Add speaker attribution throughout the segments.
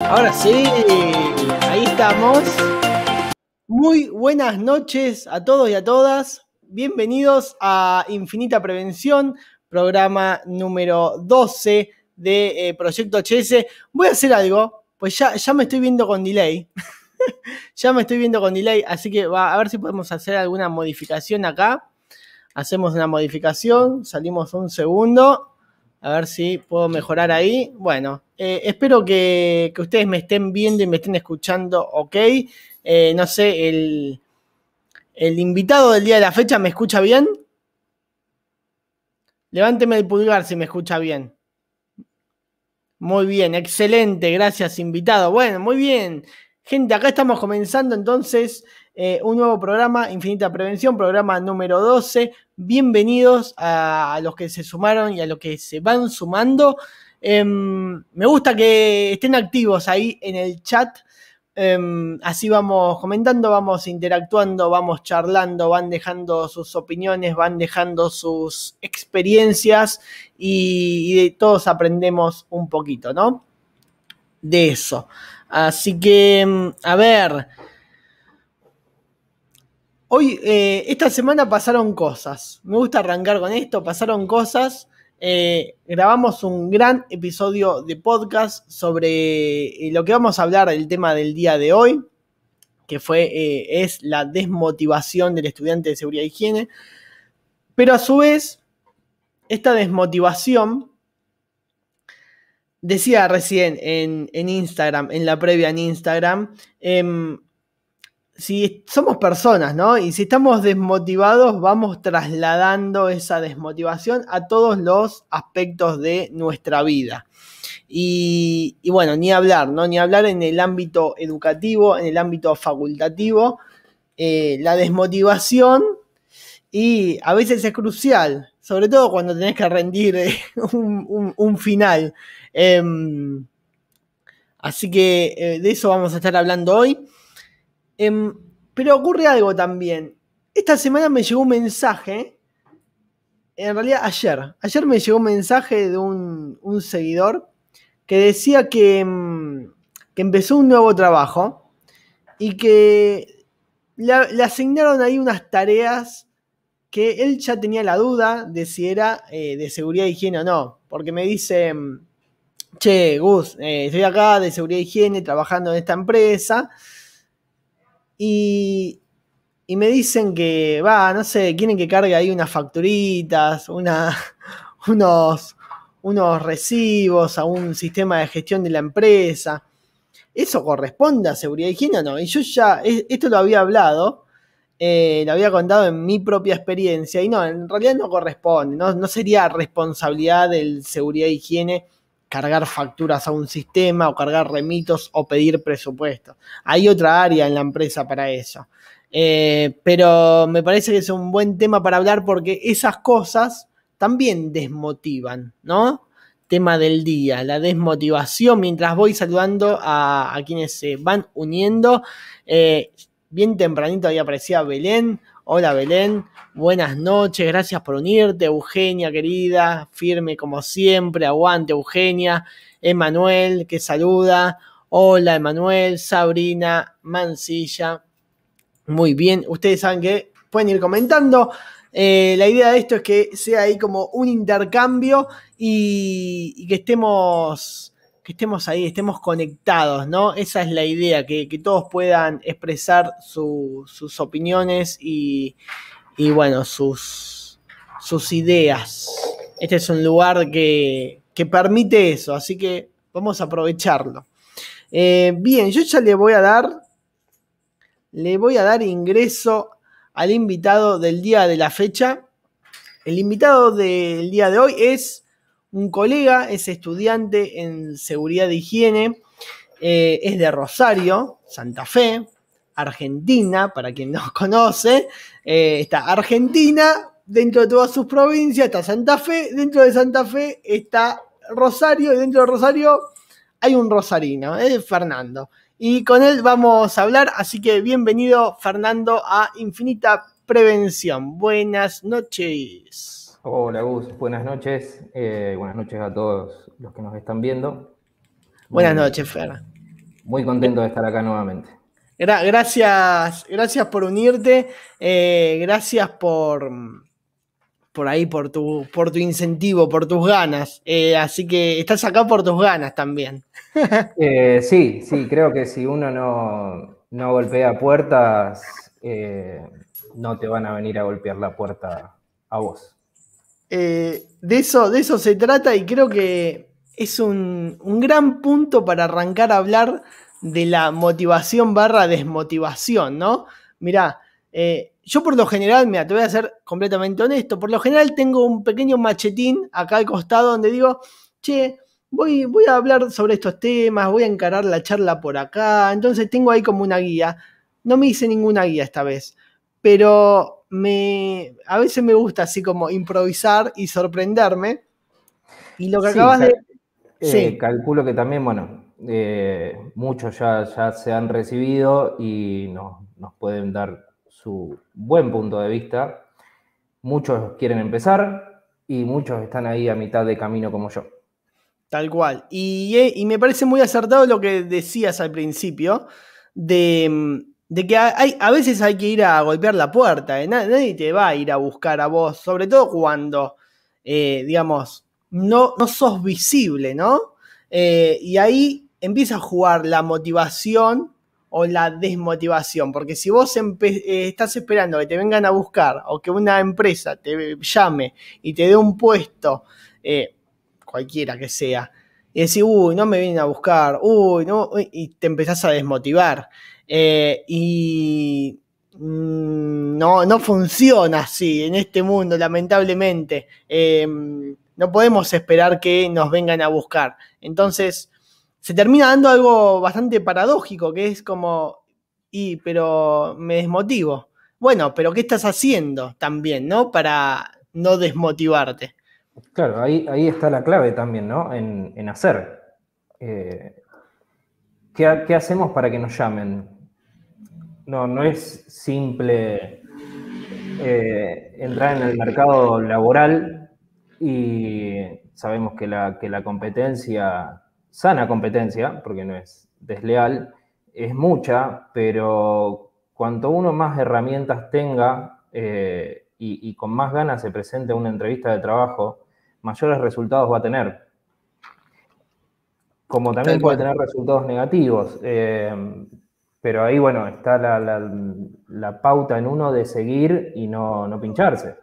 Speaker 1: Ahora sí, ahí estamos. Muy buenas noches a todos y a todas. Bienvenidos a Infinita Prevención, programa número 12 de eh, Proyecto HS. Voy a hacer algo, pues ya, ya me estoy viendo con delay. ya me estoy viendo con delay, así que a ver si podemos hacer alguna modificación acá. Hacemos una modificación, salimos un segundo. A ver si puedo mejorar ahí. Bueno, eh, espero que, ustedes me estén viendo y me estén escuchando, ok. Eh, no sé, el, el invitado del día de la fecha me escucha bien. Levánteme el pulgar si me escucha bien. Muy bien, excelente, gracias invitado. Bueno, muy bien. Gente, acá estamos comenzando entonces eh, un nuevo programa, Infinita Prevención, programa número 12. Bienvenidos a, los que se sumaron y a los que se van sumando. Em, me gusta que estén activos ahí en el chat. Em, así vamos comentando, vamos interactuando, vamos charlando, van dejando sus opiniones, van dejando sus experiencias y todos aprendemos un poquito, ¿no? De eso. Así que, em, a ver, Hoy, eh, esta semana pasaron cosas. Me gusta arrancar con esto, pasaron cosas. Eh, grabamos un gran episodio de podcast sobre eh, lo que vamos a hablar, el tema del día de hoy, que fue, es la desmotivación del estudiante de seguridad e higiene. Pero a su vez, esta desmotivación, decía recién en, en Instagram, en la previa en Instagram, em, si somos personas, ¿no? Y si estamos desmotivados, vamos trasladando esa desmotivación a todos los aspectos de nuestra vida. Y, bueno, ni hablar, ¿no? Ni hablar en el ámbito educativo, en el ámbito facultativo, eh, la desmotivación y a veces es crucial, sobre todo cuando tenés que rendir eh, un, final. Em, así que eh, de eso vamos a estar hablando hoy. Em, pero ocurre algo también. Esta semana me llegó un mensaje, en realidad ayer, ayer me llegó un mensaje de un, seguidor que decía em, que, empezó un nuevo trabajo y que le, asignaron ahí unas tareas que él ya tenía la duda de si era eh, de seguridad e higiene o no, porque me dice, em, che, Gus, eh, estoy acá de seguridad e higiene trabajando en esta empresa y, me dicen que, va, no sé, quieren que cargue ahí unas facturitas, una, unos, unos recibos, a un sistema de gestión de la empresa. ¿Eso corresponde a seguridad y higiene o no? Y yo ya, esto lo había hablado, eh, lo había contado en mi propia experiencia, y no, en realidad no corresponde, no, sería responsabilidad del seguridad y higiene cargar facturas a un sistema o cargar remitos o pedir presupuesto Hay otra área en la empresa para eso. Eh, pero me parece que es un buen tema para hablar porque esas cosas también desmotivan, ¿no? Tema del día, la desmotivación. Mientras voy saludando a, quienes se van uniendo, eh, bien tempranito ahí aparecía Belén. Hola Belén, buenas noches, gracias por unirte, Eugenia querida, firme como siempre, aguante Eugenia, Emanuel que saluda, hola Emanuel, Sabrina, Mancilla, muy bien, ustedes saben que pueden ir comentando, eh, la idea de esto es que sea ahí como un intercambio y, y que estemos estemos ahí, estemos conectados, ¿no? Esa es la idea, que, todos puedan expresar sus opiniones y, bueno, sus, sus, ideas. Este es un lugar que, permite eso, así que vamos a aprovecharlo. Eh, bien, yo ya le voy a dar, le voy a dar ingreso al invitado del día de la fecha. El invitado del día de hoy es un colega, es estudiante en seguridad de higiene, eh, es de Rosario, Santa Fe, Argentina, para quien no conoce, eh, está Argentina, dentro de todas sus provincias está Santa Fe, dentro de Santa Fe está Rosario, y dentro de Rosario hay un rosarino, es Fernando. Y con él vamos a hablar, así que bienvenido Fernando a Infinita
Speaker 2: Prevención. Buenas noches. Hola Gus, buenas noches. Eh, buenas noches a todos los que nos están viendo. Buenas noches, Fer. Muy contento de estar acá nuevamente.
Speaker 1: gracias, gracias por unirte. Eh, gracias por, por ahí, por tu, por tu incentivo, por tus ganas. Eh, así que estás acá por tus ganas también.
Speaker 2: sí, sí, creo que si uno no golpea puertas, no te van a venir a golpear la puerta a vos.
Speaker 1: Eh, de, eso, de eso se trata y creo que es un, gran punto para arrancar a hablar de la motivación barra desmotivación, ¿no? Mirá, eh, yo por lo general, mira, te voy a ser completamente honesto, por lo general tengo un pequeño machetín acá al costado donde digo, che, voy, voy a hablar sobre estos temas, voy a encarar la charla por acá, entonces tengo ahí como una guía. No me hice ninguna guía esta vez, pero me, a veces me gusta así como improvisar y sorprenderme. Y lo que acabas de...
Speaker 2: Eh, calculo que también, bueno, eh, muchos ya, se han recibido y nos pueden dar su buen punto de vista. Muchos quieren empezar y muchos están ahí a mitad de camino como yo. Tal cual. Y, eh, y me parece muy acertado lo que decías
Speaker 1: al principio de mm, de que hay, a veces hay que ir a golpear la puerta, eh, nadie te va a ir a buscar a vos, sobre todo cuando, eh, digamos, no, no sos visible, ¿no? Eh, y ahí empieza a jugar la motivación o la desmotivación, porque si vos estás esperando que te vengan a buscar o que una empresa te llame y te dé un puesto, cualquiera que sea, y decís, uy, no me vienen a buscar, uy, no, y te empezás a desmotivar. Eh, y mm, no, funciona así en este mundo, lamentablemente. Eh, no podemos esperar que nos vengan a buscar. Entonces, se termina dando algo bastante paradójico, que es como, y, pero me desmotivo. Bueno, pero ¿qué estás haciendo también, no? Para no desmotivarte.
Speaker 2: Claro, ahí, está la clave también, ¿no? En, hacer. Eh, ¿Qué hacemos para que nos llamen? no, no es simple eh, entrar en el mercado laboral y sabemos que la, que la competencia, sana competencia, porque no es desleal, es mucha, pero cuanto uno más herramientas tenga eh, y, con más ganas se presente a una entrevista de trabajo, mayores resultados va a tener. Como también puede tener resultados negativos. Eh, pero ahí, bueno, está la, la, pauta en uno de seguir y no, no, pincharse.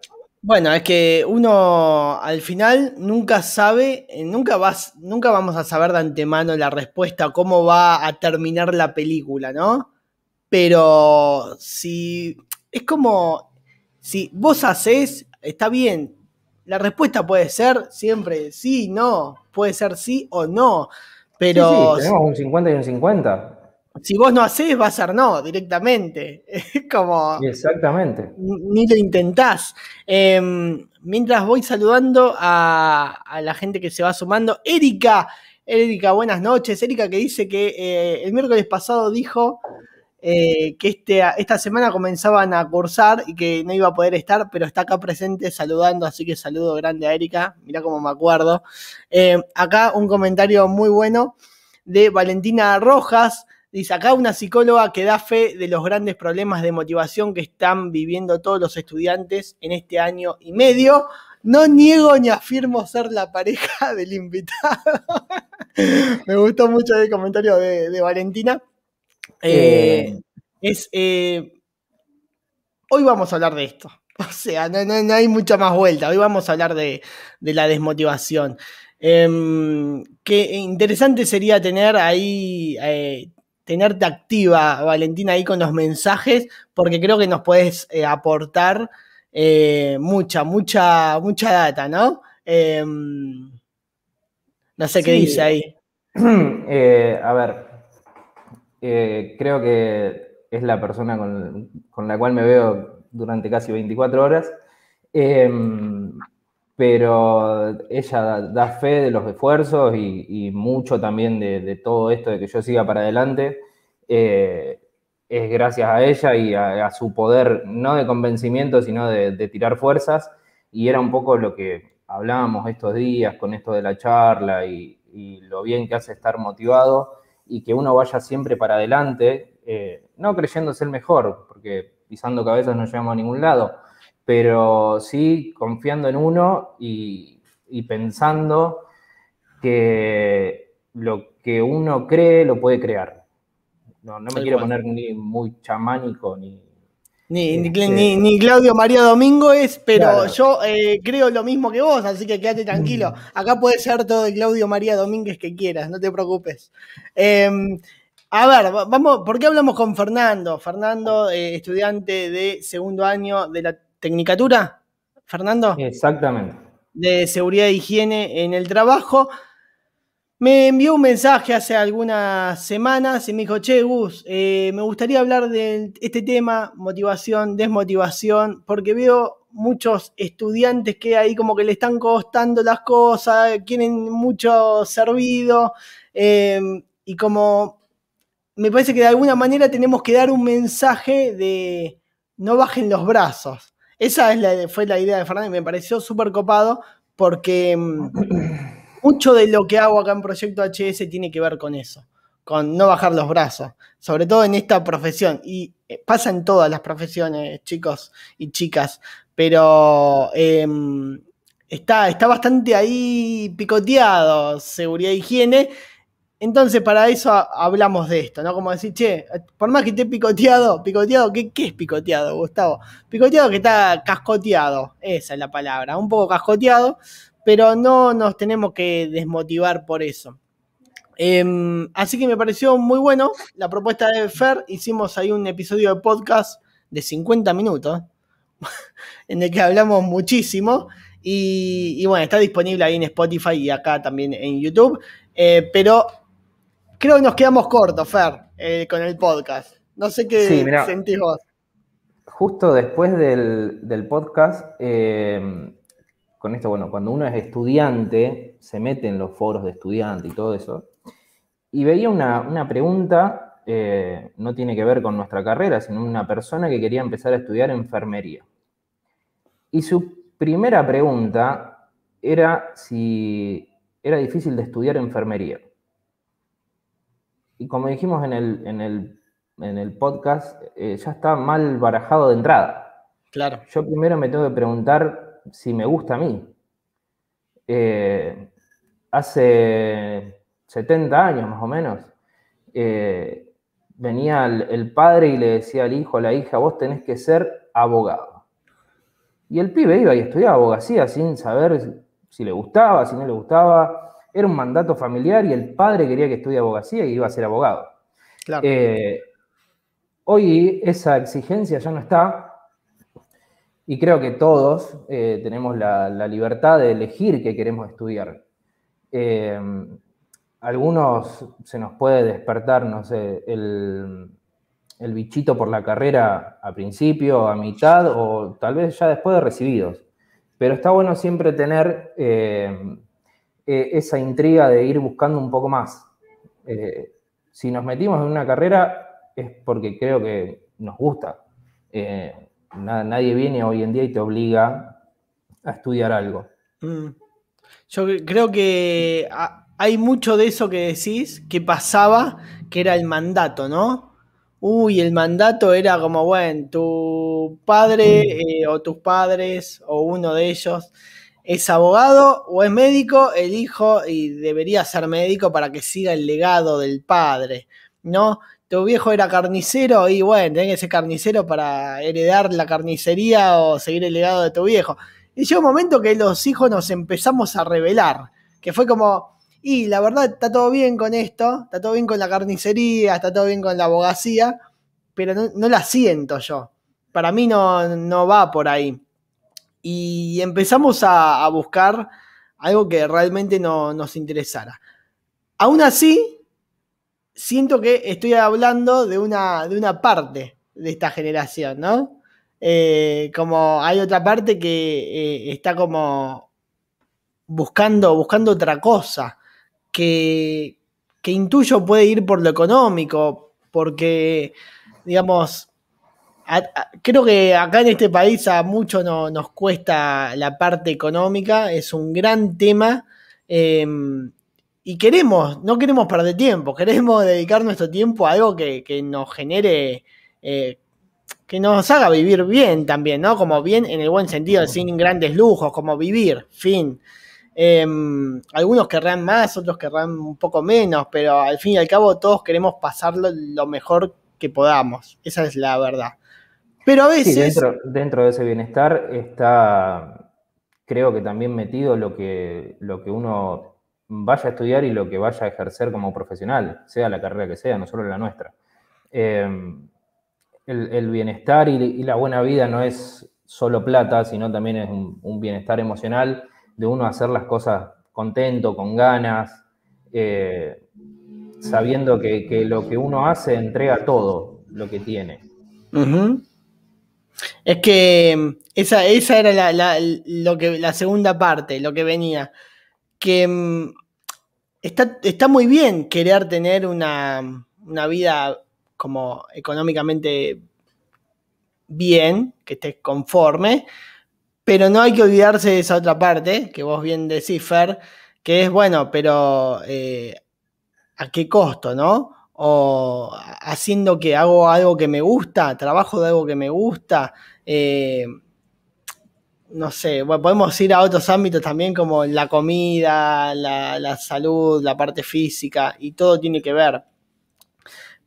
Speaker 1: Bueno, es que uno al final nunca sabe, eh, nunca, vas, nunca vamos a saber de antemano la respuesta, cómo va a terminar la película, ¿no? Pero si es como, si vos haces, está bien, la respuesta puede ser siempre sí, no, puede ser sí o no, pero... Sí, tenemos
Speaker 2: un 50 y un 50
Speaker 1: si vos no haces, va a ser no directamente. Es como.
Speaker 2: Exactamente.
Speaker 1: Ni lo intentás. Em, mientras voy saludando a, la gente que se va sumando, Erika. Erika, buenas noches. Erika que dice que eh, el miércoles pasado dijo eh, que este, esta semana comenzaban a cursar y que no iba a poder estar, pero está acá presente saludando, así que saludo grande a Erika. Mirá cómo me acuerdo. Em, acá un comentario muy bueno de Valentina Rojas Dice acá una psicóloga que da fe de los grandes problemas de motivación que están viviendo todos los estudiantes en este año y medio. No niego ni afirmo ser la pareja del invitado. Me gustó mucho el comentario de, Valentina. Eh, eh. Eh, hoy vamos a hablar de esto. O sea, no, hay mucha más vuelta. Hoy vamos a hablar de, la desmotivación. Em, qué interesante sería tener ahí tenerte activa, Valentina, ahí con los mensajes, porque creo que nos puedes eh, aportar eh, mucha, mucha, mucha data, ¿no? Em, no sé qué dice ahí.
Speaker 2: Eh, a ver, creo que es la persona con, con, la cual me veo durante casi 24 horas. Em, pero ella da, fe de los esfuerzos y, mucho también de, todo esto de que yo siga para adelante. Eh, es gracias a ella y a, su poder, no de convencimiento, sino de, tirar fuerzas. Y era un poco lo que hablábamos estos días con esto de la charla y, lo bien que hace estar motivado y que uno vaya siempre para adelante, eh, no creyéndose el mejor, porque pisando cabezas no llegamos a ningún lado, pero sí confiando en uno y, pensando que lo que uno cree lo puede crear. No, me quiero poner ni muy chamánico este, ni, ni, Claudio María
Speaker 1: Domingo es, pero yo eh, creo lo mismo que vos, así que quédate tranquilo. Mm. Acá puede ser todo de Claudio María Domínguez que quieras, no te preocupes. Em, a ver, vamos, ¿por qué hablamos con Fernando? Fernando, eh, estudiante de segundo año de la Tecnicatura, Fernando. Exactamente. De seguridad e higiene en el trabajo. Me envió un mensaje hace algunas semanas y me dijo, che, Gus, eh, me gustaría hablar de este tema, motivación, desmotivación, porque veo muchos estudiantes que ahí como que le están costando las cosas, quieren mucho servido, eh, y como me parece que de alguna manera tenemos que dar un mensaje de no bajen los brazos, esa es fue la idea de Fernández, me pareció súper copado porque mm, mucho de lo que hago acá en Proyecto HS tiene que ver con eso, con no bajar los brazos, sobre todo en esta profesión. Y eh, pasa en todas las profesiones, chicos y chicas, pero em, está, está bastante ahí picoteado, seguridad e higiene entonces, para eso hablamos de esto, ¿no? Como decir, che, por más que esté picoteado, picoteado, ¿qué, es picoteado, Gustavo? Picoteado que está cascoteado, esa es la palabra, un poco cascoteado, pero no nos tenemos que desmotivar por eso. Em, así que me pareció muy bueno la propuesta de Fer, hicimos ahí un episodio de podcast de 50 minutos, en el que hablamos muchísimo. Y, bueno, está disponible ahí en Spotify y acá también en YouTube. Eh, pero creo que nos quedamos cortos, Fer, eh, con el podcast. No sé qué sentís vos.
Speaker 2: Justo después del, podcast, eh, con esto, bueno, cuando uno es estudiante, se mete en los foros de estudiante y todo eso, y veía una, pregunta, eh, no tiene que ver con nuestra carrera, sino una persona que quería empezar a estudiar enfermería. Y su primera pregunta era si era difícil de estudiar enfermería y como dijimos en el, podcast, eh, ya está mal barajado de entrada. Claro. Yo primero me tengo que preguntar si me gusta a mí. Eh, hace 70 años más o menos, eh, venía el, el, padre y le decía al hijo, a la hija, vos tenés que ser abogado. Y el pibe iba y estudiaba abogacía sin saber si le gustaba, si no le gustaba, era un mandato familiar y el padre quería que estudie abogacía y iba a ser abogado. Eh, hoy esa exigencia ya no está y creo que todos eh, tenemos la, libertad de elegir qué queremos estudiar. Eh, algunos se nos puede despertar, no sé, el, bichito por la carrera a principio, a mitad o tal vez ya después de recibidos. Pero está bueno siempre tener eh, esa intriga de ir buscando un poco más. Eh, si nos metimos en una carrera es porque creo que nos gusta. Eh, nadie viene hoy en día y te obliga a estudiar algo. Mm. Yo
Speaker 1: creo que hay mucho de eso que decís que pasaba, que era el mandato, ¿no? Uy, el mandato era como, bueno, tu padre o tus padres o uno de ellos es abogado o es médico, el hijo y debería ser médico para que siga el legado del padre, ¿no? Tu viejo era carnicero y bueno, tenés que ser carnicero para heredar la carnicería o seguir el legado de tu viejo. Y llegó un momento que los hijos nos empezamos a revelar, que fue como, y la verdad está todo bien con esto, está todo bien con la carnicería, está todo bien con la abogacía, pero no, la siento yo. Para mí no, no va por ahí y empezamos a, buscar algo que realmente nos interesara. Aún así, siento que estoy hablando de una, de una parte de esta generación, ¿no? Eh, como hay otra parte que eh, está como buscando, buscando otra cosa, que, que intuyo puede ir por lo económico, porque, digamos, creo que acá en este país a mucho nos cuesta la parte económica, es un gran tema. Em, y queremos, no queremos perder tiempo, queremos dedicar nuestro tiempo a algo que, nos genere, eh, que nos haga vivir bien también, ¿no? Como bien en el buen sentido, sin grandes lujos, como vivir, fin. Em, algunos querrán más, otros querrán un poco menos, pero al fin y al cabo todos queremos pasarlo lo mejor que podamos, esa es la verdad.
Speaker 2: Pero a veces. Sí, dentro, dentro, de ese bienestar está, creo que también metido lo que, lo que uno vaya a estudiar y lo que vaya a ejercer como profesional, sea la carrera que sea, no solo la nuestra. Em, el, bienestar y, la buena vida no es solo plata, sino también es un, bienestar emocional de uno hacer las cosas contento, con ganas, eh, sabiendo que, lo que uno hace entrega todo lo que tiene.
Speaker 1: Es que mm, esa, esa era la, la, lo que, la segunda parte, lo que venía. Que mm, está, está muy bien querer tener una, una vida como económicamente bien, que estés conforme, pero no hay que olvidarse de esa otra parte, que vos bien decís, Fer, que es bueno, pero eh, ¿a qué costo, no? o haciendo que hago algo que me gusta, trabajo de algo que me gusta. Eh, no sé, podemos ir a otros ámbitos también como la comida, la, salud, la parte física y todo tiene que ver.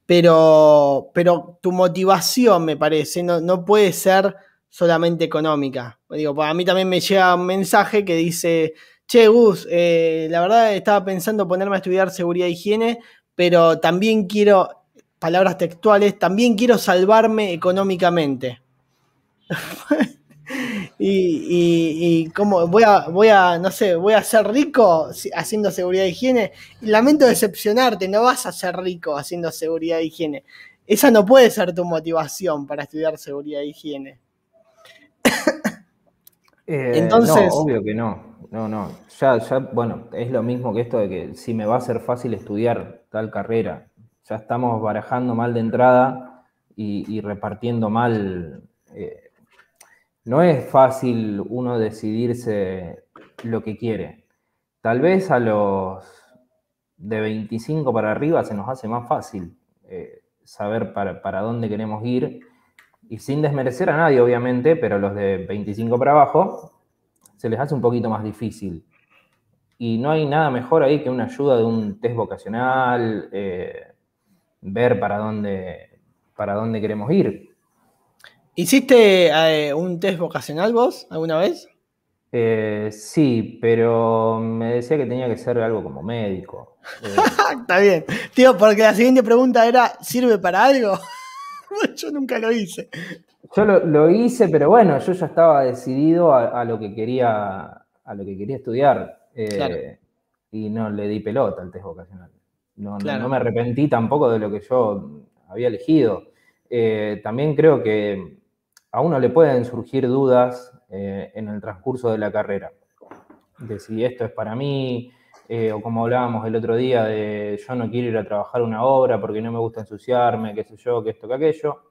Speaker 1: Pero, tu motivación, me parece, no, puede ser solamente económica. Digo, pues, mí también me llega un mensaje que dice, che, Gus, eh, la verdad estaba pensando ponerme a estudiar seguridad e higiene, pero también quiero, palabras textuales, también quiero salvarme económicamente. y, cómo voy a, voy a, no sé, voy a ser rico haciendo seguridad de higiene. Lamento decepcionarte, no vas a ser rico haciendo seguridad de higiene. Esa no puede ser tu motivación para estudiar seguridad de higiene.
Speaker 2: Eh, Entonces, obvio que no no, no. Ya, ya, bueno, es lo mismo que esto de que si me va a ser fácil estudiar tal carrera. Ya estamos barajando mal de entrada y, repartiendo mal. Eh, no es fácil uno decidirse lo que quiere. Tal vez a los de 25 para arriba se nos hace más fácil eh, saber para, para dónde queremos ir. Y sin desmerecer a nadie, obviamente, pero los de 25 para abajo se les hace un poquito más difícil. Y no hay nada mejor ahí que una ayuda de un test vocacional, eh, ver para dónde, para dónde queremos ir. ¿Hiciste eh, un test vocacional vos alguna vez? Eh, sí, pero me decía que tenía que ser algo como médico.
Speaker 1: Está bien. Tío, porque la siguiente pregunta era, ¿sirve para algo? Yo nunca lo hice.
Speaker 2: Yo lo, hice, pero bueno, yo ya estaba decidido a, lo que quería a lo que quería estudiar. Eh, y no le di pelota al test vocacional. No, no, me arrepentí tampoco de lo que yo había elegido. Eh, también creo que a uno le pueden surgir dudas eh, en el transcurso de la carrera. De si esto es para mí, o como hablábamos el otro día, de yo no quiero ir a trabajar una obra porque no me gusta ensuciarme, qué sé yo, que esto, qué aquello.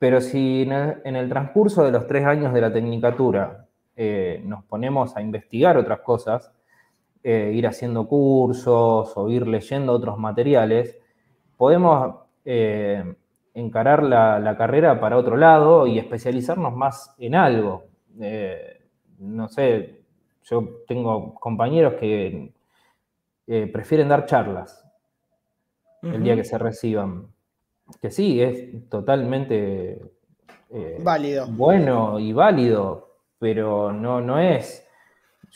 Speaker 2: Pero si en el, transcurso de los tres años de la tecnicatura eh, nos ponemos a investigar otras cosas, eh, ir haciendo cursos o ir leyendo otros materiales, podemos eh, encarar la, carrera para otro lado y especializarnos más en algo. no sé, yo tengo compañeros que prefieren dar charlas el día que se reciban que sí, es totalmente eh, válido. bueno y válido, pero no, no es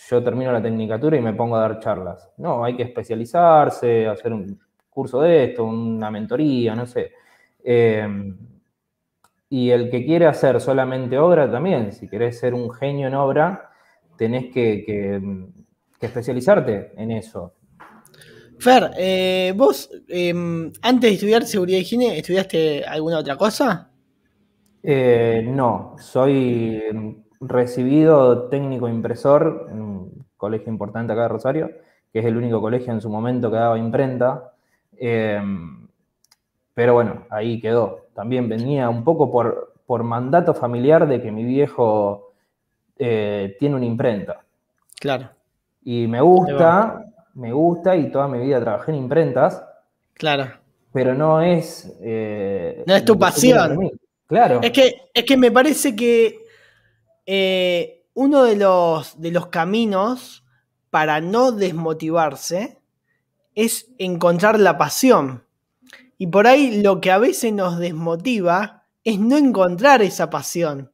Speaker 2: yo termino la tecnicatura y me pongo a dar charlas. No, hay que especializarse, hacer un curso de esto, una mentoría, no sé. Em, y el que quiere hacer solamente obra también, si querés ser un genio en obra, tenés que, que especializarte en eso. Fer, eh, vos em, antes de estudiar
Speaker 1: seguridad y higiene, ¿estudiaste alguna otra cosa?
Speaker 2: Eh, no, soy recibido técnico impresor en un colegio importante acá de Rosario, que es el único colegio en su momento que daba imprenta. Em, pero bueno, ahí quedó. También venía un poco por, por mandato familiar de que mi viejo eh, tiene una imprenta. Claro. Y me gusta, me gusta y toda mi vida trabajé en imprentas. Claro. Pero no es. Eh, no es tu pasión. Claro. Es
Speaker 1: que, es que me parece que eh, uno de los, de los caminos para no desmotivarse es encontrar la pasión. Y por ahí lo que a veces nos desmotiva es no encontrar esa pasión.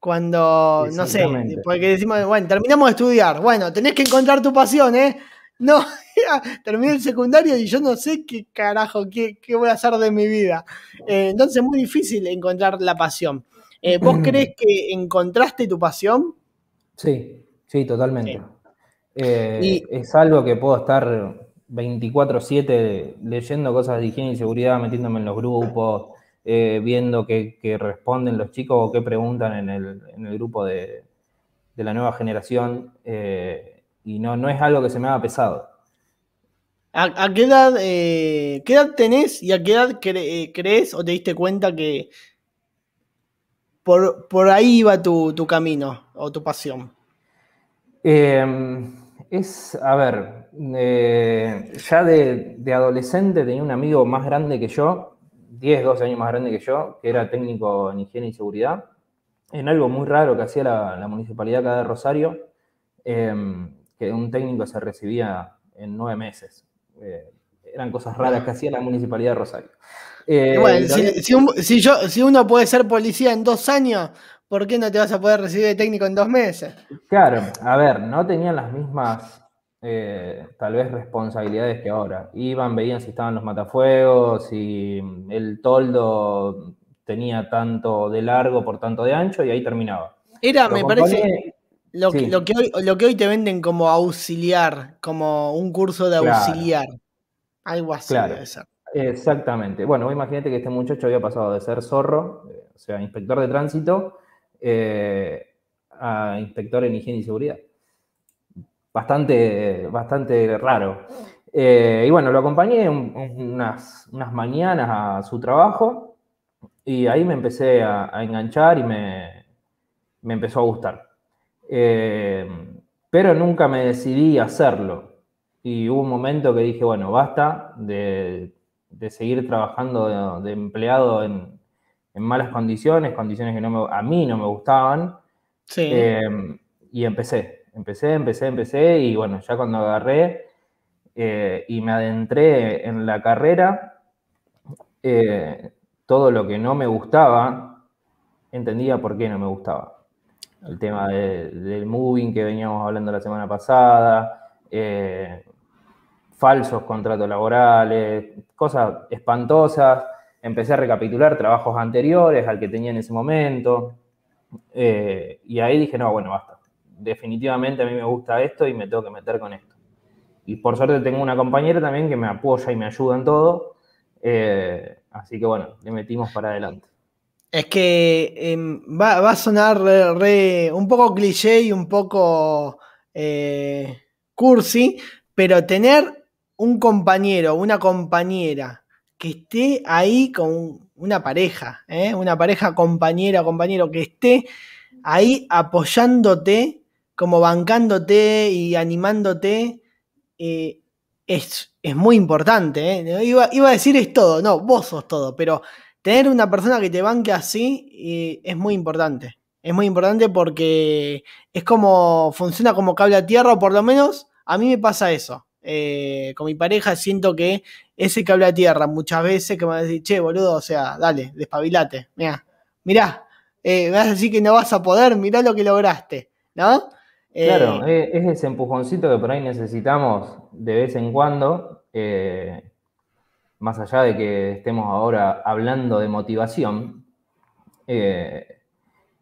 Speaker 1: Cuando, no sé, porque decimos, bueno, terminamos de estudiar, bueno, tenés que encontrar tu pasión, ¿eh? No, terminé el secundario y yo no sé qué carajo, qué, voy a hacer de mi vida. Eh, entonces es muy difícil encontrar la pasión. Eh, ¿Vos mm. crees que encontraste tu pasión?
Speaker 2: Sí, sí, totalmente. Eh, es algo que puedo estar 24/7 leyendo cosas de higiene y seguridad, metiéndome en los grupos, viendo qué, responden los chicos o qué preguntan en el, grupo de, la nueva generación y no, es algo que se me haga pesado. ¿A, eh, qué, edad, tenés y a qué
Speaker 1: edad eh, crees o te diste cuenta que por, ahí iba tu, camino o tu pasión?
Speaker 2: Em, es, a ver, eh, ya de, adolescente tenía un amigo más grande que yo, 10, 12 años más grande que yo, que era técnico en higiene y seguridad, en algo muy raro que hacía la, municipalidad acá de Rosario. Em, que un técnico se recibía en nueve meses. Eh, eran cosas ah. raras que hacía la municipalidad de Rosario. Eh, bueno,
Speaker 1: si, uno puede ser policía en dos años, ¿por qué no te vas a poder recibir de técnico en dos meses?
Speaker 2: Claro, a ver, no tenían las mismas, eh, tal vez, responsabilidades que ahora. Iban, veían si estaban los matafuegos, si el toldo tenía tanto de largo por tanto de ancho y ahí terminaba.
Speaker 1: Era, me parece
Speaker 2: lo, que, hoy, te venden como auxiliar,
Speaker 1: como un curso de auxiliar. Algo así debe ser.
Speaker 2: Exactamente. Bueno, imagínate que este muchacho había pasado de ser zorro, eh, o sea, inspector de tránsito, eh, a inspector en higiene y seguridad. Bastante, bastante raro. Eh, y bueno, lo acompañé unas, mañanas a su trabajo y ahí me empecé a, enganchar y me empezó a gustar. Eh, pero nunca me decidí hacerlo. Y hubo un momento que dije, bueno, basta de, seguir trabajando de, empleado en, malas condiciones, condiciones que no a mí no me gustaban. Eh, y empecé, empecé, empecé, empecé. Y bueno, ya cuando agarré eh, y me adentré en la carrera, todo lo que no me gustaba, entendía por qué no me gustaba el tema del moving que veníamos hablando la semana pasada, eh, falsos contratos laborales, cosas espantosas. Empecé a recapitular trabajos anteriores al que tenía en ese momento. Eh, y ahí dije, no, bueno, basta. Definitivamente a mí me gusta esto y me tengo que meter con esto. Y por suerte tengo una compañera también que me apoya y me ayuda en todo. Eh, así que bueno, le metimos para adelante.
Speaker 1: Es que em, va, a sonar un poco cliché y un poco eh, cursi, pero tener un compañero, una compañera que esté ahí con una pareja, ¿eh? una pareja compañera, compañero, que esté ahí apoyándote, como bancándote y animándote, eh, es, es, muy importante. Iba, iba, a decir es todo, no, vos sos todo, pero tener una persona que te banque así es muy importante. Es muy importante porque es como funciona como cable a tierra, o por lo menos a mí me pasa eso. Eh, con mi pareja siento que ese cable a tierra muchas veces que me va che, boludo, o sea, dale, despabilate. Mirá, mirá, eh, me vas a decir que no vas a poder, mirá lo que lograste, ¿no?
Speaker 2: claro, eh, e-, es ese empujoncito que por ahí necesitamos de vez en cuando más allá de que estemos ahora hablando de motivación, eh,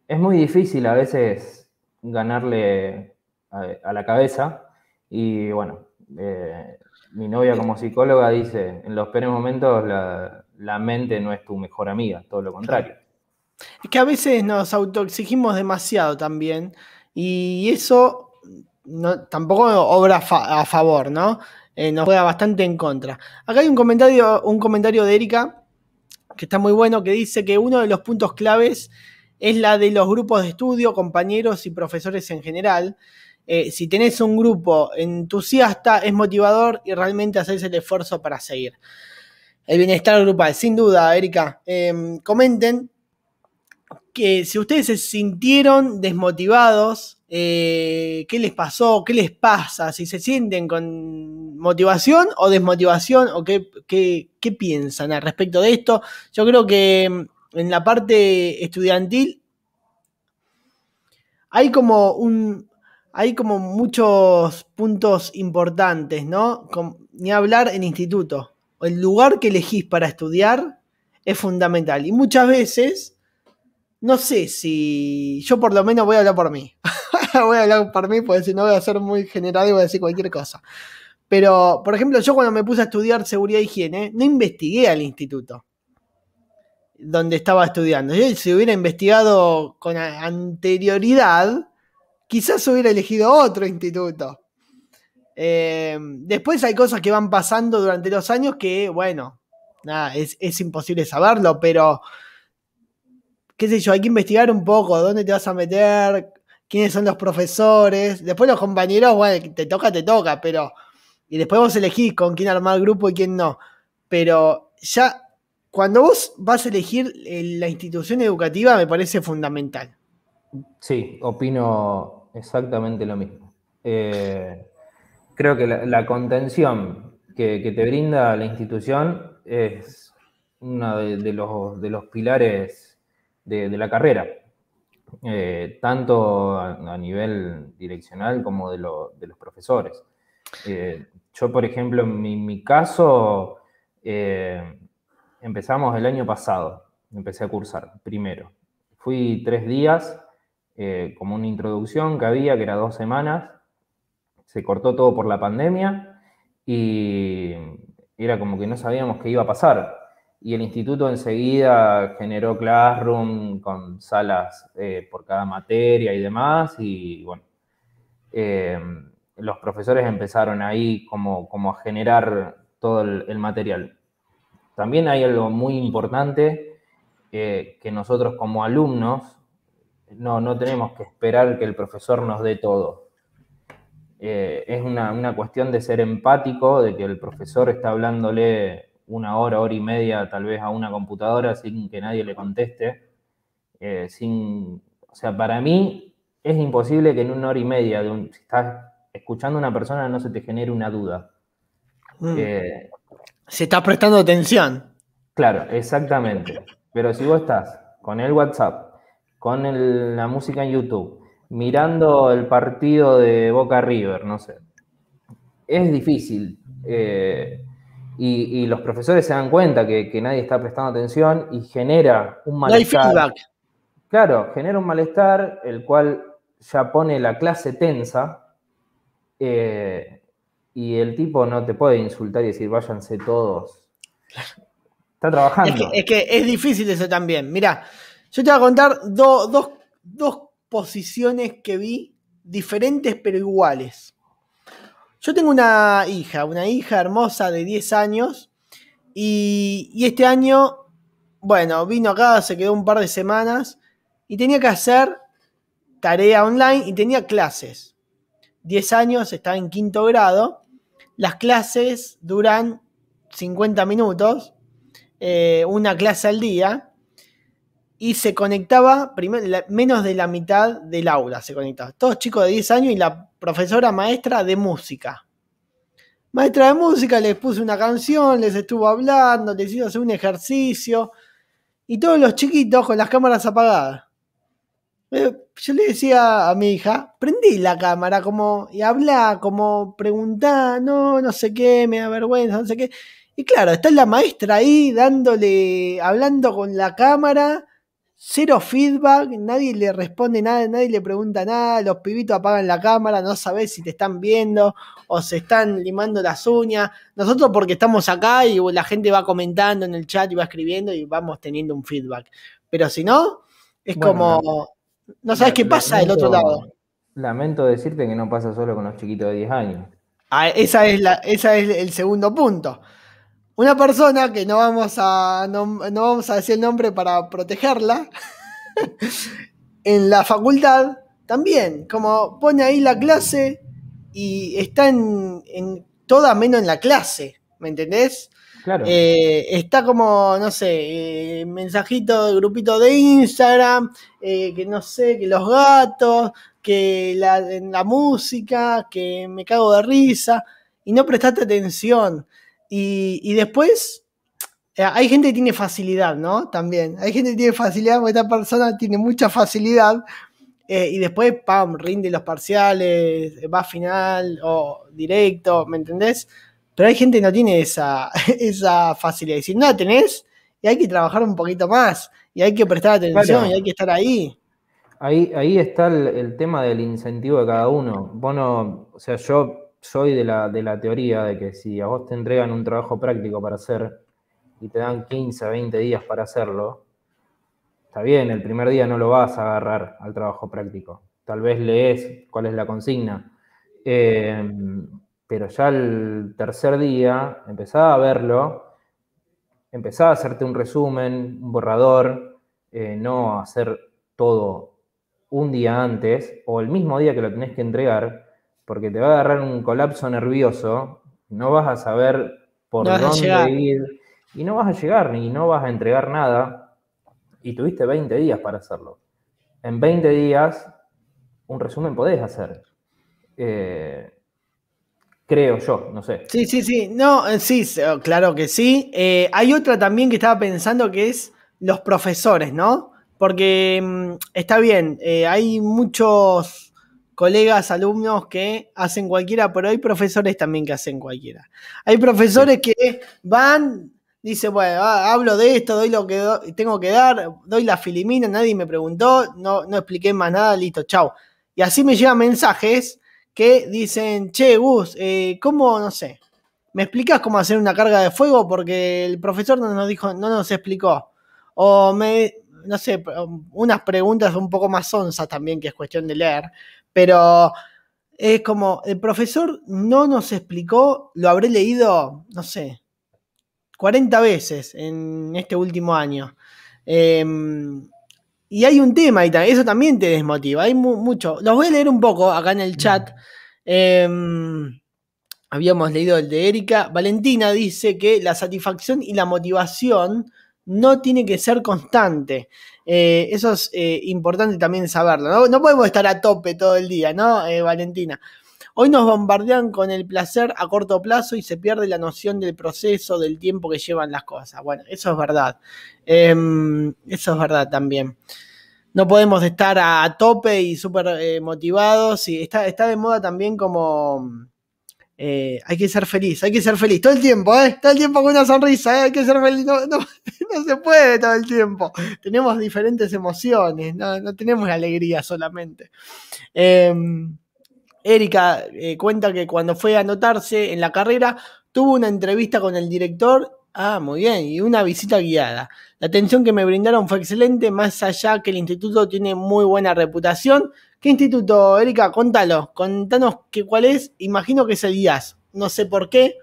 Speaker 2: es muy difícil a veces ganarle a, la cabeza y bueno, eh, mi novia como psicóloga dice, en los peores momentos la, mente no es tu mejor amiga, todo lo contrario.
Speaker 1: Es que a veces nos autoexigimos demasiado también y eso no, tampoco obra a favor, ¿no? Eh, nos juega bastante en contra. Acá hay un comentario, un comentario de Erika que está muy bueno, que dice que uno de los puntos claves es la de los grupos de estudio, compañeros y profesores en general. Eh, si tenés un grupo entusiasta, es motivador y realmente hacéis el esfuerzo para seguir. El bienestar grupal, sin duda, Erika. Em, comenten que si ustedes se sintieron desmotivados, eh, qué les pasó, qué les pasa, si se sienten con motivación o desmotivación, o qué, piensan al respecto de esto. Yo creo que mm, en la parte estudiantil hay como un, hay como muchos puntos importantes, ¿no? ni hablar en instituto. El lugar que elegís para estudiar es fundamental. Y muchas veces no sé si yo por lo menos voy a hablar por mí. voy a hablar por mí porque si no voy a ser muy general y voy a decir cualquier cosa. Pero, por ejemplo, yo cuando me puse a estudiar seguridad e higiene, no investigué al instituto donde estaba estudiando. si hubiera investigado con anterioridad, quizás hubiera elegido otro instituto. Eh, después hay cosas que van pasando durante los años que, bueno, nada, es imposible saberlo, pero qué sé yo, hay que investigar un poco dónde te vas a meter, quiénes son los profesores. Después los compañeros, bueno, te toca, te toca, pero. Y después vos elegís con quién armar grupo y quién no. Pero ya, cuando vos vas a elegir eh, la institución educativa, me parece fundamental.
Speaker 2: Sí, opino exactamente lo mismo. Eh, creo que la, contención que, te brinda la institución es uno los, de los pilares de, la carrera, eh, tanto a, nivel direccional como de, los profesores. Eh, yo, por ejemplo, en mi, caso, eh, empezamos el año pasado, empecé a cursar primero. Fui tres días, como una introducción que había, que era dos semanas, se cortó todo por la pandemia y era como que no sabíamos qué iba a pasar y el instituto enseguida generó Classroom con salas eh, por cada materia y demás, y bueno, eh, los profesores empezaron ahí como, a generar todo el, material. También hay algo muy importante eh, que nosotros como alumnos no, no, tenemos que esperar que el profesor nos dé todo. es una, una cuestión de ser empático, de que el profesor está hablándole una hora, hora y media tal vez a una computadora sin que nadie le conteste. Eh, sin, o sea, para mí es imposible que en una hora y media, si estás escuchando a una persona, no se te genere una duda. Mm. Eh, se está prestando atención. Claro, exactamente. Pero si vos estás con el WhatsApp, con la música en YouTube, mirando el partido de Boca River, no sé, es difícil. Eh, y, los profesores se dan cuenta que, nadie está prestando atención y genera un malestar. Claro, genera un malestar el cual ya pone la clase tensa eh, y el tipo no te puede insultar y decir váyanse todos. Está trabajando.
Speaker 1: Es que es, difícil eso también. mira yo te voy a contar dos posiciones que vi diferentes pero iguales. Yo tengo una hija, una hija hermosa de 10 años y, este año, bueno, vino acá, se quedó un par de semanas y tenía que hacer tarea online y tenía clases. 10 años, está en quinto grado. Las clases duran 50 minutos, eh, una clase al día y se conectaba menos de la mitad del aula se conectaba. Todos chicos de 10 años y la profesora maestra de música. Maestra de música les puse una canción, les estuvo hablando, les hizo hacer un ejercicio. Y todos los chiquitos con las cámaras apagadas. Eh, yo le decía a mi hija, prendí la cámara, como, y habla, como preguntá, no, no sé qué, me da vergüenza, no sé qué. Y claro, está la maestra ahí dándole, hablando con la cámara, cero feedback, nadie le responde nada, nadie le pregunta nada, los pibitos apagan la cámara, no sabes si te están viendo o se están limando las uñas. Nosotros porque estamos acá y la gente va comentando en el chat y va escribiendo y vamos teniendo un feedback. Pero si no, es como, no sabes qué pasa del otro lado.
Speaker 2: Lamento decirte que no pasa solo con los chiquitos de 10 años. Ah, esa es ese es el segundo punto. Una persona que no vamos a,
Speaker 1: no, vamos a decir el nombre para protegerla, en la facultad también, como pone ahí la clase y está en, en toda menos en la clase, ¿me entendés? Claro. Eh, está como, no sé, mensajito eh, mensajito, grupito de Instagram, eh, que no sé, que los gatos, que la, la música, que me cago de risa, y no prestaste atención. Y, después, eh, hay gente que tiene facilidad, ¿no? También. Hay gente que tiene facilidad, porque esta persona tiene mucha facilidad. Eh, y después, pam, rinde los parciales, eh, va final o directo, ¿me entendés? Pero hay gente que no tiene esa, esa facilidad. Y si no la tenés, y hay que trabajar un poquito más, y hay que prestar atención, y hay que estar ahí.
Speaker 2: Ahí, ahí está el, el, tema del incentivo de cada uno. Bueno, o sea, yo soy de la, de la teoría de que si a vos te entregan un trabajo práctico para hacer y te dan 15, 20 días para hacerlo, está bien, el primer día no lo vas a agarrar al trabajo práctico. Tal vez lees cuál es la consigna. Eh, pero ya el tercer día empezá a verlo, empezá a hacerte un resumen, un borrador, eh, no hacer todo un día antes o el mismo día que lo tenés que entregar, porque te va a agarrar un colapso nervioso, no vas a saber por dónde ir y no vas a llegar ni no vas a entregar nada y tuviste 20 días para hacerlo. En 20 días un resumen podés hacer. Eh, creo yo, no sé.
Speaker 1: Sí, sí, sí, no, eh, sí, oh, claro que sí. Eh, hay otra también que estaba pensando que es los profesores, ¿no? Porque mm, está bien, hay muchos colegas, alumnos que hacen cualquiera, pero hay profesores también que hacen cualquiera. Hay profesores que van, dice, bueno, ah, hablo de esto, doy lo que tengo que dar, doy la filimina, nadie me preguntó, no, no expliqué más nada, listo, chao. Y así me llegan mensajes que dicen, che, Gus, eh, ¿cómo, no sé, me explicas cómo hacer una carga de fuego porque el profesor no nos dijo, no nos explicó? O me, no sé, unas preguntas un poco más onzas también, que es cuestión de leer. Pero es como, el profesor no nos explicó, lo habré leído, no sé, 40 veces en este último año. Em, y hay un tema, y eso también te desmotiva, hay mucho. Los voy a leer un poco acá en el chat. Em, habíamos leído el de Erika. Valentina dice que la satisfacción y la motivación no tiene que ser constante. Eh, eso es eh, importante también saberlo. ¿no? podemos estar a tope todo el día, ¿no, eh, Valentina? Hoy nos bombardean con el placer a corto plazo y se pierde la noción del proceso, del tiempo que llevan las cosas. Bueno, eso es verdad. Em, eso es verdad también. No podemos estar a, tope y súper motivados. Y está, está de moda también como eh, hay que ser feliz, hay que ser feliz todo el tiempo, ¿eh? todo el tiempo con una sonrisa, ¿eh? hay que ser feliz, no, se puede todo el tiempo. Tenemos diferentes emociones, no, tenemos alegría solamente. Em, Erika eh, cuenta que cuando fue a anotarse en la carrera, tuvo una entrevista con el director. Ah, muy bien, y una visita guiada. La atención que me brindaron fue excelente, más allá que el instituto tiene muy buena reputación, ¿Qué instituto, Erika? Contalo, contanos cuál es. Imagino que es el IAS. No sé por qué,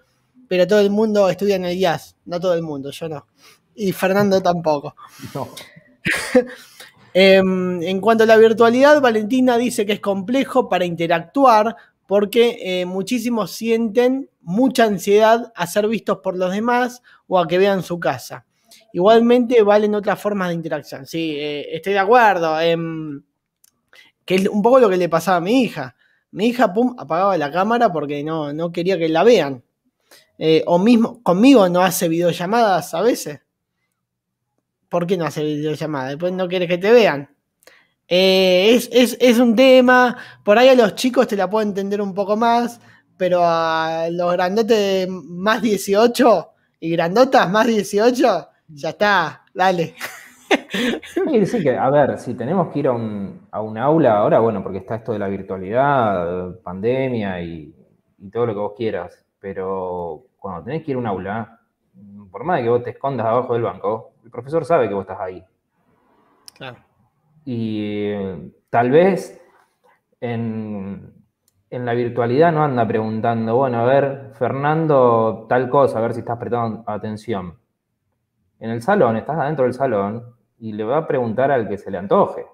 Speaker 1: pero todo el mundo estudia en el IAS. No todo el mundo, yo no. Y Fernando tampoco. Em, en cuanto a la virtualidad, Valentina dice que es complejo para interactuar porque eh, muchísimos sienten mucha ansiedad a ser vistos por los demás o a que vean su casa. Igualmente valen otras formas de interacción. Sí, eh, estoy de acuerdo. Em, que es un poco lo que le pasaba a mi hija. Mi hija, pum, apagaba la cámara porque no, no quería que la vean. Eh, o mismo, conmigo no hace videollamadas a veces. ¿Por qué no hace videollamadas? Después no quieres que te vean. Eh, es, es, un tema, por ahí a los chicos te la puedo entender un poco más, pero a los grandotes de más 18 y grandotas más 18, ya está,
Speaker 2: dale. Sí, sí, que, a ver, si tenemos que ir a un, aula ahora, bueno, porque está esto de la virtualidad, pandemia y, todo lo que vos quieras, pero cuando tenés que ir a un aula, por más de que vos te escondas abajo del banco, el profesor sabe que vos estás ahí. Y tal vez en, en la virtualidad no anda preguntando, bueno, a ver, Fernando, tal cosa, a ver si estás prestando atención. En el salón, estás adentro del salón y le va a preguntar al que se le antoje.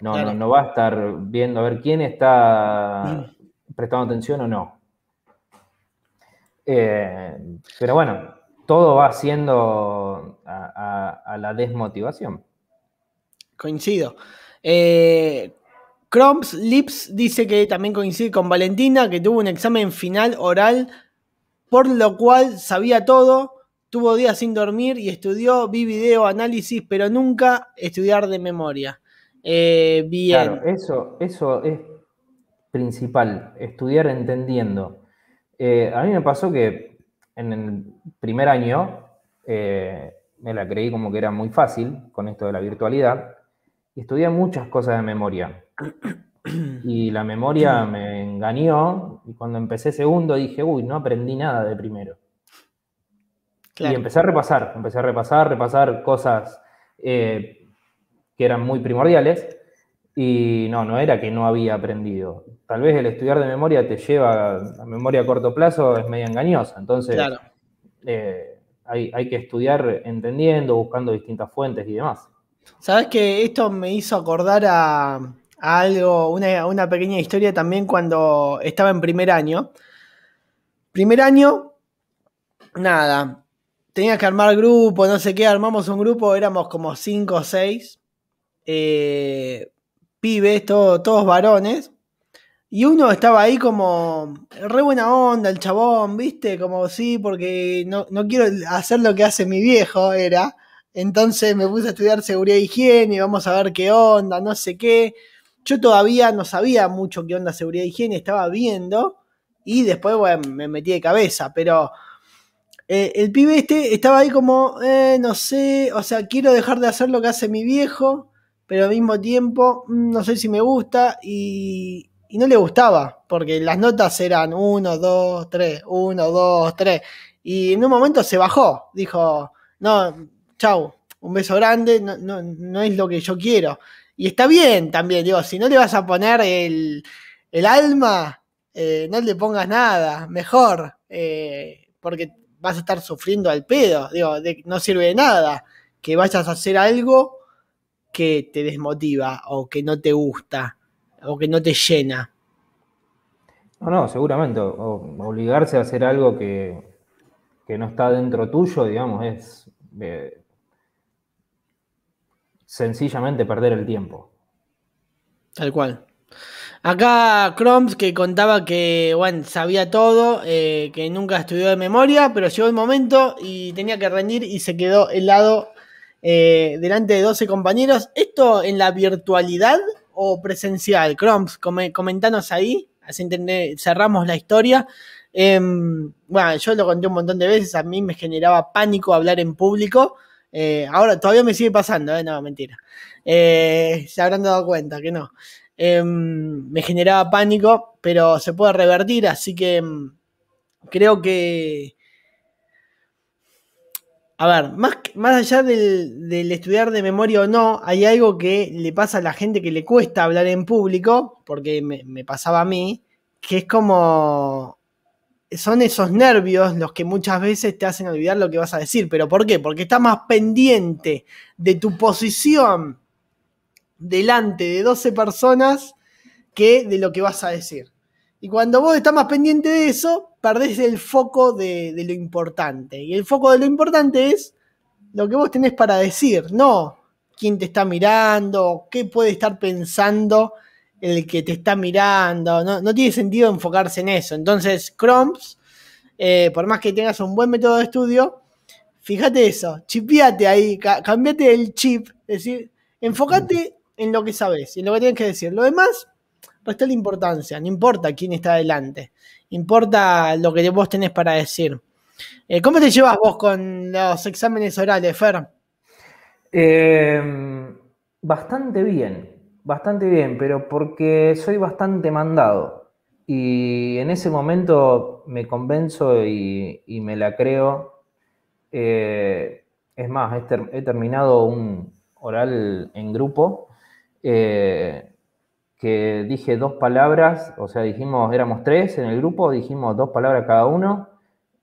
Speaker 2: No, no, va a estar viendo a ver quién está mm. prestando atención o no. Eh, pero bueno, todo va siendo a, la desmotivación. Coincido. Eh,
Speaker 1: Lips dice que también coincide con Valentina, que tuvo un examen final oral, por lo cual sabía todo, Tuvo días sin dormir y estudió, vi video, análisis, pero nunca estudiar de memoria. Eh, claro, eso,
Speaker 2: eso es principal, estudiar entendiendo. Eh, a mí me pasó que en el primer año eh, me la creí como que era muy fácil con esto de la virtualidad y estudié muchas cosas de memoria. Y la memoria me engañó y cuando empecé segundo dije, uy, no aprendí nada de primero. Y empecé a repasar, empecé a repasar, repasar cosas eh, que eran muy primordiales. Y no, no era que no había aprendido. Tal vez el estudiar de memoria te lleva a memoria a corto plazo, es medio engañosa. Entonces, eh, hay, que estudiar entendiendo, buscando distintas fuentes y demás.
Speaker 1: Sabes que esto me hizo acordar a, algo, una, una, pequeña historia también cuando estaba en primer año. Primer año, nada, tenía que armar grupo, no sé qué, armamos un grupo, éramos como cinco o seis... Eh, pibes, todos varones. Y uno estaba ahí como re buena onda, el chabón, ¿viste? Como sí, porque no, no quiero hacer lo que hace mi viejo, era. Entonces me puse a estudiar seguridad e higiene, vamos a ver qué onda, no sé qué. Yo todavía no sabía mucho qué onda seguridad e higiene, estaba viendo y después bueno, me metí de cabeza, pero eh, el pibe este estaba ahí como, eh, no sé, o sea, quiero dejar de hacer lo que hace mi viejo, pero al mismo tiempo, mm, no sé si me gusta y, no le gustaba, porque las notas eran 1, 2, 3, 1, 2, 3. Y en un momento se bajó, dijo, no, chau, un beso grande, no, es lo que yo quiero. Y está bien también, digo, si no le vas a poner el, el alma, eh, no le pongas nada, mejor, porque vas a estar sufriendo al pedo, digo, no sirve de nada que vayas a hacer algo que te desmotiva o que no te gusta o que no te llena.
Speaker 2: No, no, seguramente. obligarse a hacer algo que, no está dentro tuyo, digamos, es eh, sencillamente perder el tiempo.
Speaker 1: Tal cual. Acá Kroms, que contaba que bueno, sabía todo, eh, que nunca estudió de memoria, pero llegó el momento y tenía que rendir y se quedó helado eh, delante de 12 compañeros. ¿Esto en la virtualidad o presencial? Kroms, comentanos ahí, así cerramos la historia. Em, bueno, yo lo conté un montón de veces, a mí me generaba pánico hablar en público. Eh, ahora todavía me sigue pasando, no, mentira. se habrán dado cuenta que no. Em, me generaba pánico, pero se puede revertir, así que em, creo que... A ver, más, más allá del, estudiar de memoria o no, hay algo que le pasa a la gente que le cuesta hablar en público, porque me, me pasaba a mí, que es como... Son esos nervios los que muchas veces te hacen olvidar lo que vas a decir. ¿Pero por qué? Porque estás más pendiente de tu posición delante de 12 personas que de lo que vas a decir. Y cuando vos estás más pendiente de eso, perdés el foco de, lo importante. Y el foco de lo importante es lo que vos tenés para decir, no quién te está mirando, qué puede estar pensando el que te está mirando. No, tiene sentido enfocarse en eso. Entonces, Cromps, eh, por más que tengas un buen método de estudio, fíjate eso, chipiate ahí, cambiate el chip, es decir, enfócate en lo que sabes, en lo que tienes que decir. Lo demás, resta la importancia, no importa quién está adelante, importa lo que vos tenés para decir. Eh, ¿Cómo te llevas vos con los exámenes orales, Fer?
Speaker 2: Em, bastante bien, bastante bien, pero porque soy bastante mandado. Y en ese momento me convenzo y, me la creo. Eh, es más, he terminado un oral en grupo eh, que dije dos palabras, o sea, dijimos, éramos tres en el grupo, dijimos dos palabras cada uno,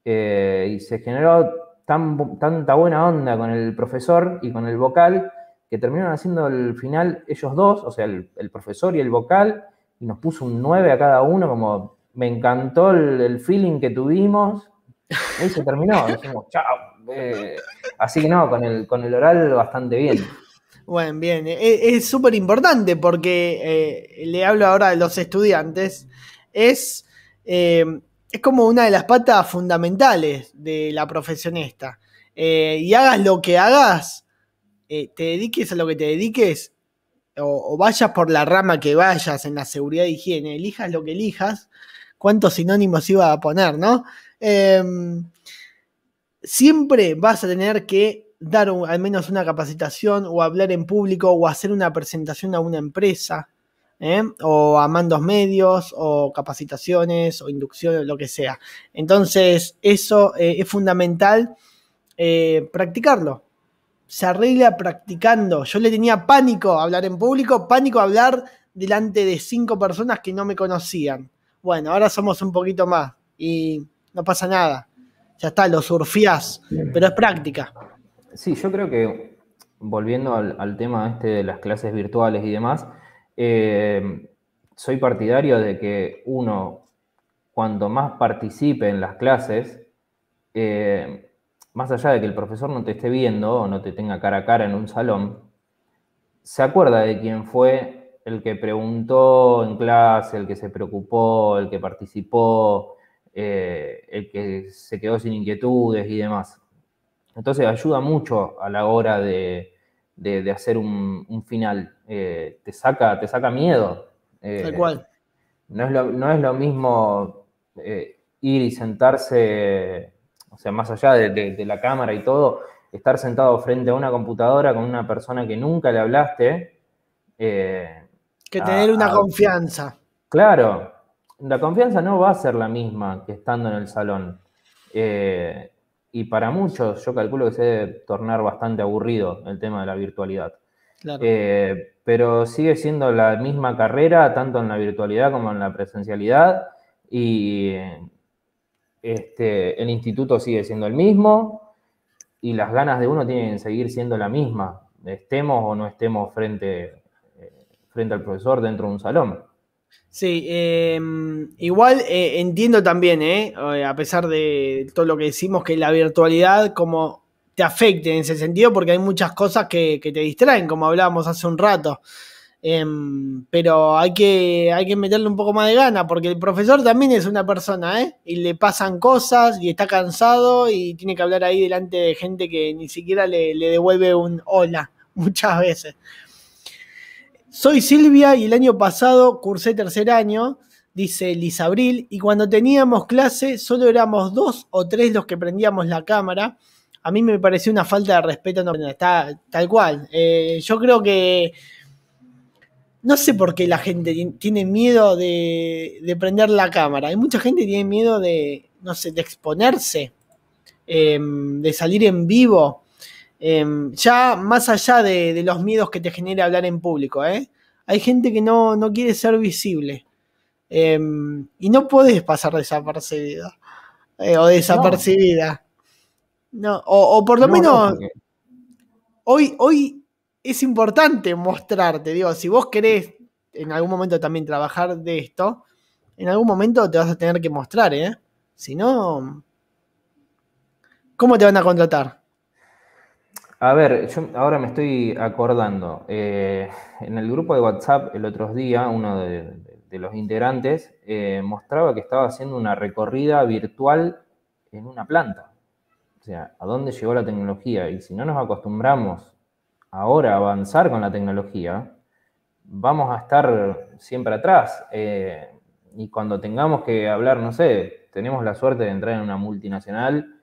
Speaker 2: eh, y se generó tan, tanta buena onda con el profesor y con el vocal, que terminaron haciendo el final ellos dos, o sea, el, profesor y el vocal, y nos puso un 9 a cada uno, como me encantó el, feeling que tuvimos, y se terminó, dijimos, chao. Eh, así que no, con el, con el oral bastante bien.
Speaker 1: Bueno, bien, eh, eh, es súper importante porque eh, le hablo ahora de los estudiantes. Es, es como una de las patas fundamentales de la profesión esta. y hagas lo que hagas, te dediques a lo que te dediques, o, o, vayas por la rama que vayas en la seguridad de higiene, elijas lo que elijas, cuántos sinónimos iba a poner, ¿no? Em, siempre vas a tener que dar al menos una capacitación o hablar en público o hacer una presentación a una empresa ¿eh? o a mandos medios o capacitaciones o inducciones, lo que sea. Entonces eso eh, es fundamental eh, practicarlo. Se arregla practicando. Yo le tenía pánico hablar en público, pánico hablar delante de cinco personas que no me conocían. Bueno, ahora somos un poquito más y no pasa nada. Ya está, lo surfías, pero es práctica.
Speaker 2: Sí, yo creo que volviendo al, tema este de las clases virtuales y demás, eh, soy partidario de que uno, cuanto más participe en las clases, eh, más allá de que el profesor no te esté viendo o no te tenga cara a cara en un salón, se acuerda de quién fue el que preguntó en clase, el que se preocupó, el que participó, eh, el que se quedó sin inquietudes y demás. Entonces ayuda mucho a la hora de, hacer un, final. Eh, te, saca, te saca miedo. Eh, Tal cual. No es lo, mismo eh, ir y sentarse, o sea, más allá de, la cámara y todo, estar sentado frente a una computadora con una persona que nunca le hablaste. que tener una confianza. Claro, la confianza no va a ser la misma que estando en el salón. Eh, y para muchos yo calculo que se debe tornar bastante aburrido el tema de la virtualidad. Eh, pero sigue siendo la misma carrera, tanto en la virtualidad como en la presencialidad, y este, el instituto sigue siendo el mismo, y las ganas de uno tienen que seguir siendo la misma, estemos o no estemos frente, eh, frente al profesor dentro de un salón. Sí,
Speaker 1: em, igual eh, entiendo también, eh, eh, a pesar de todo lo que decimos, que la virtualidad como te afecte en ese sentido, porque hay muchas cosas que, te distraen, como hablábamos hace un rato. Em, pero hay que, hay que meterle un poco más de gana, porque el profesor también es una persona, ¿eh? Y le pasan cosas y está cansado y tiene que hablar ahí delante de gente que ni siquiera le devuelve un hola muchas veces. Soy Silvia y el año pasado cursé tercer año, dice Liz Abril, y cuando teníamos clase solo éramos dos o tres los que prendíamos la cámara. A mí me pareció una falta de respeto, no, está tal cual. Eh, yo creo que no sé por qué la gente tiene miedo de, prender la cámara. Hay mucha gente que tiene miedo de, no sé, de exponerse, em, de salir en vivo. Em, ya más allá de, los miedos que te genera hablar en público, ¿eh? Hay gente que no, quiere ser visible. Em, y no puedes pasar desapercibida eh, o desapercibida. o, por lo menos. hoy, hoy es importante mostrarte. Digo, si vos querés en algún momento también trabajar de esto, en algún momento te vas a tener que mostrar, ¿eh? Si no. ¿Cómo te van a contratar?
Speaker 2: A ver, yo ahora me estoy acordando. Eh, en el grupo de WhatsApp el otro día, uno de, los integrantes eh, mostraba que estaba haciendo una recorrida virtual en una planta. O sea, ¿a dónde llegó la tecnología? Y si no nos acostumbramos ahora a avanzar con la tecnología, vamos a estar siempre atrás. Eh, y cuando tengamos que hablar, no sé, tenemos la suerte de entrar en una multinacional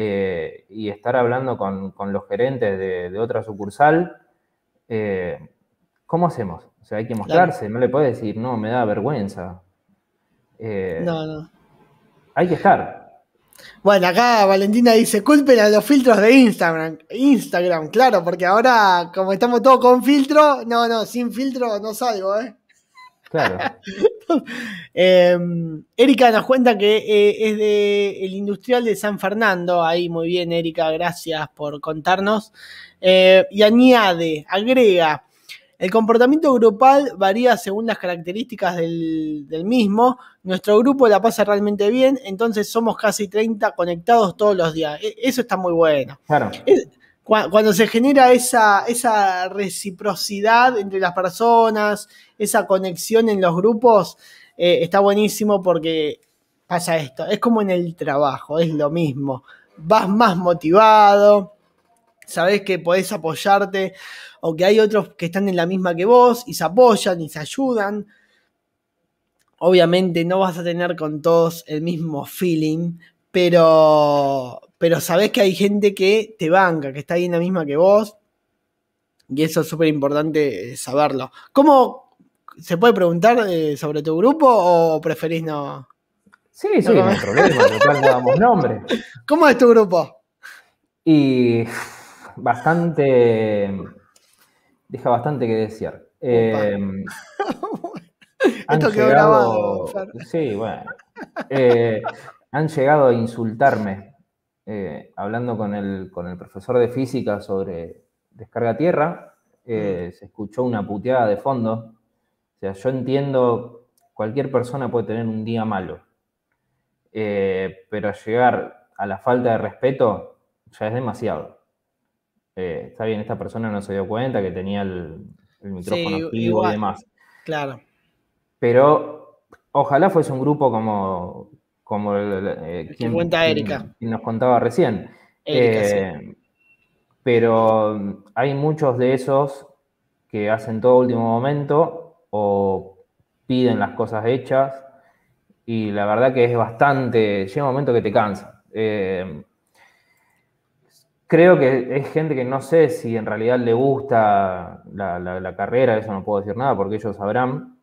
Speaker 2: eh, y estar hablando con, los gerentes de, otra sucursal, eh, ¿cómo hacemos? O sea, hay que mostrarse, no le puedes decir, no, me da vergüenza. Eh, no, no. Hay que estar.
Speaker 1: Bueno, acá Valentina dice, culpen a los filtros de Instagram. Instagram, claro, porque ahora como estamos todos con filtro, no, no, sin filtro no salgo, ¿eh? Claro. Em, Erika nos cuenta que eh, es de el industrial de San Fernando. Ahí muy bien, Erika, gracias por contarnos. Eh, y añade, agrega, el comportamiento grupal varía según las características del, mismo. Nuestro grupo la pasa realmente bien, entonces somos casi 30 conectados todos los días. E, eso está muy bueno. Claro cuando se genera esa, esa reciprocidad entre las personas, esa conexión en los grupos, eh, está buenísimo porque pasa esto. Es como en el trabajo, es lo mismo. Vas más motivado, sabes que podés apoyarte o que hay otros que están en la misma que vos y se apoyan y se ayudan. Obviamente no vas a tener con todos el mismo feeling, pero, pero sabés que hay gente que te banca, que está ahí en la misma que vos, y eso es súper importante eh, saberlo. ¿Cómo se puede preguntar eh, sobre tu grupo o preferís no? Sí, sí, no, hay problema, no damos
Speaker 2: nombre. ¿Cómo es tu grupo? Y bastante, deja bastante que decir. Eh, Esto llegado, grabado. Sí, bueno. han llegado a insultarme eh, hablando con el, profesor de física sobre descarga tierra, eh, mm. se escuchó una puteada de fondo. O sea, yo entiendo, cualquier persona puede tener un día malo, eh, pero llegar a la falta de respeto ya es demasiado. está bien, esta persona no se dio cuenta que tenía el, micrófono activo y demás. Claro. Pero ojalá fuese un grupo como, como el, eh, quien, nos contaba recién. Eh, pero hay muchos de esos que hacen todo último momento o piden las cosas hechas y la verdad que es bastante, llega un momento que te cansa. Eh, creo que es gente que no sé si en realidad le gusta la, la carrera, eso no puedo decir nada porque ellos sabrán,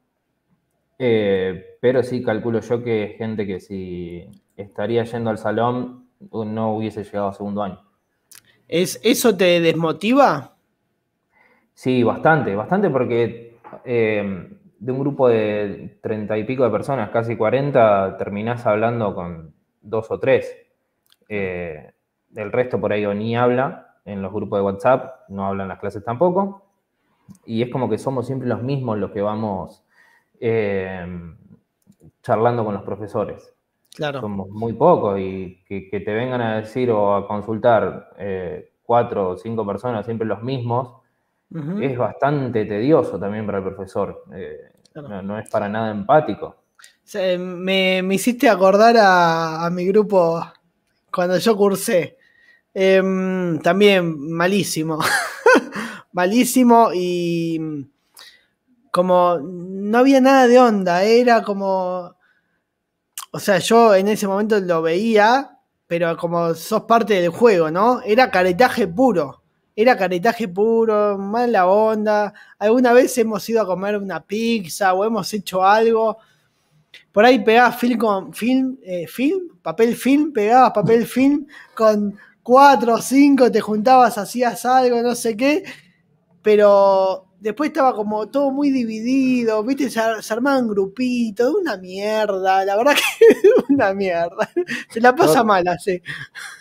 Speaker 2: eh, pero sí, calculo yo que gente que si estaría yendo al salón no hubiese llegado a segundo año. ¿Es, ¿Eso te desmotiva? Sí, bastante, bastante porque eh, de un grupo de treinta y pico de personas, casi 40, terminás hablando con dos o tres. Eh, el resto por ahí ni habla en los grupos de WhatsApp, no hablan las clases tampoco. Y es como que somos siempre los mismos los que vamos eh, charlando con los profesores. Claro. Somos muy pocos y que, te vengan a decir o a consultar eh, cuatro o cinco personas, siempre los mismos, es bastante tedioso también para el profesor. Eh, no, es para nada empático.
Speaker 1: me, hiciste acordar a, mi grupo cuando yo cursé. Em, también malísimo. malísimo y como no había nada de onda, era como... O sea, yo en ese momento lo veía, pero como sos parte del juego, ¿no? Era caretaje puro, era caretaje puro, mala onda. Alguna vez hemos ido a comer una pizza o hemos hecho algo. Por ahí pegabas film con film, eh, film, papel film, pegabas papel film con cuatro o cinco, te juntabas, hacías algo, no sé qué. Pero después estaba como todo muy dividido, viste, se, armaban grupitos, una mierda, la verdad que una mierda. Se la pasa mala, mal
Speaker 2: así.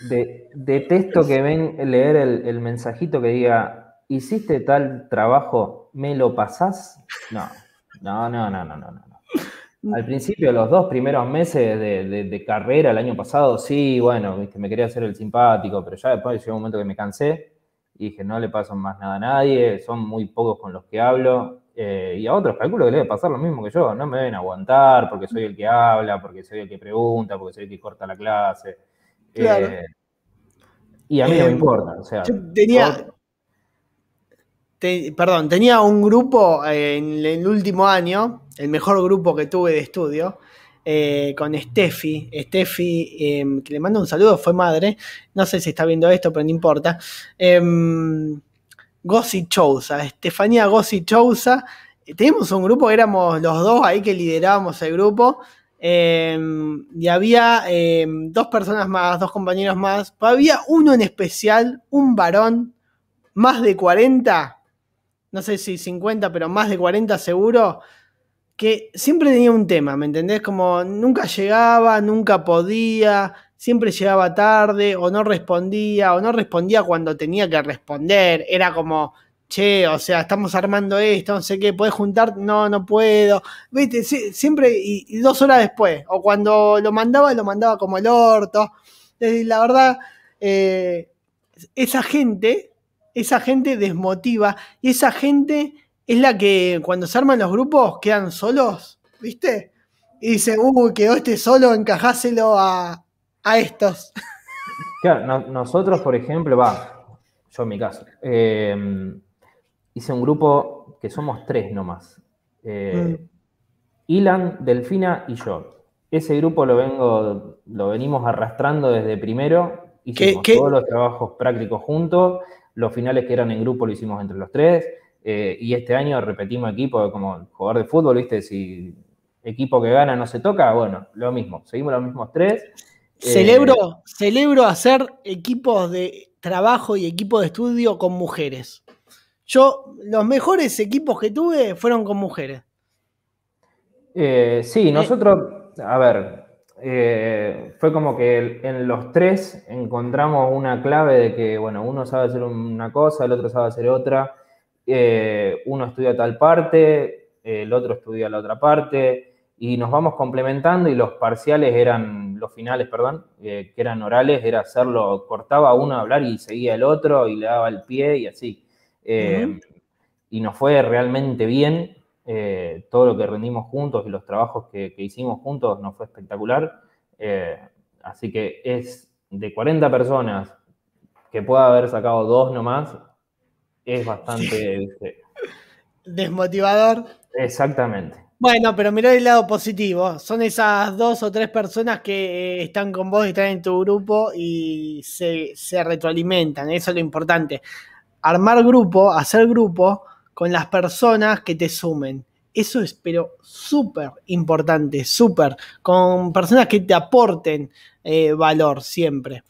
Speaker 2: De, detesto que ven leer el, mensajito que diga, ¿hiciste tal trabajo? ¿Me lo pasás? No, no, no, no, no, no, no. Al mm. principio, los dos primeros meses de, de carrera el año pasado, sí, bueno, viste, me quería hacer el simpático, pero ya después llegó un momento que me cansé y dije, no le paso más nada a nadie, son muy pocos con los que hablo, eh, y a otros calculo que le debe pasar lo mismo que yo, no me deben aguantar porque soy el que habla, porque soy el que pregunta, porque soy el que corta la clase. Eh, y a mí no me eh, importa, o sea. Yo
Speaker 1: tenía, perdón, tenía un grupo en el último año, el mejor grupo que tuve de estudio, eh, con Steffi. Steffi, em, que le mando un saludo, fue madre. No sé si está viendo esto, pero no importa. Eh, Gossi Chousa, Estefanía Gossi Chousa. Teníamos un grupo, éramos los dos ahí que liderábamos el grupo. Em, y había dos personas más, dos compañeros más. había uno en especial, un varón, más de 40, no sé si 50, pero más de 40 seguro, que siempre tenía un tema, ¿me entendés? Como nunca llegaba, nunca podía, siempre llegaba tarde o no respondía o no respondía cuando tenía que responder. Era como, che, o sea, estamos armando esto, no sé qué, ¿puedes juntar? No, no puedo. Viste, siempre y, dos horas después, o cuando lo mandaba, lo mandaba como el orto. la verdad, eh, esa gente, esa gente desmotiva y esa gente es la que cuando se arman los grupos quedan solos, ¿viste? Y dice, uh, quedó este solo, encajáselo a, a estos.
Speaker 2: Claro, nosotros, por ejemplo, va, yo en mi caso, eh, hice un grupo que somos tres nomás. Eh, mm. Ilan, Delfina y yo. Ese grupo lo vengo, lo venimos arrastrando desde primero. Hicimos todos los trabajos prácticos juntos. Los finales que eran en grupo lo hicimos entre los tres. Eh, y este año repetimos equipo como jugador de fútbol, ¿viste? Si equipo que gana no se toca, bueno, lo mismo, seguimos los mismos tres. Celebro, eh,
Speaker 1: celebro hacer equipos de trabajo y equipos de estudio con mujeres. Yo, los mejores equipos que tuve fueron con mujeres.
Speaker 2: Eh, sí, nosotros, a ver, fue como que en los tres encontramos una clave de que, bueno, uno sabe hacer una cosa, el otro sabe hacer otra. Eh, uno estudia tal parte, el otro estudia la otra parte, y nos vamos complementando y los parciales eran, los finales, perdón, eh, que eran orales, era hacerlo, cortaba uno a hablar y seguía el otro y le daba el pie y así. Eh, y nos fue realmente bien, todo lo que rendimos juntos y los trabajos que, que hicimos juntos nos fue espectacular. así que es de 40 personas que pueda haber sacado dos nomás, es bastante este, desmotivador. Exactamente. Bueno, pero mira
Speaker 1: el lado positivo. Son esas dos o tres personas que eh, están con vos, están en tu grupo y se, se retroalimentan. Eso es lo importante. Armar grupo, hacer grupo con las personas que te sumen. Eso es, pero súper importante, súper, con personas que te aporten eh, valor siempre.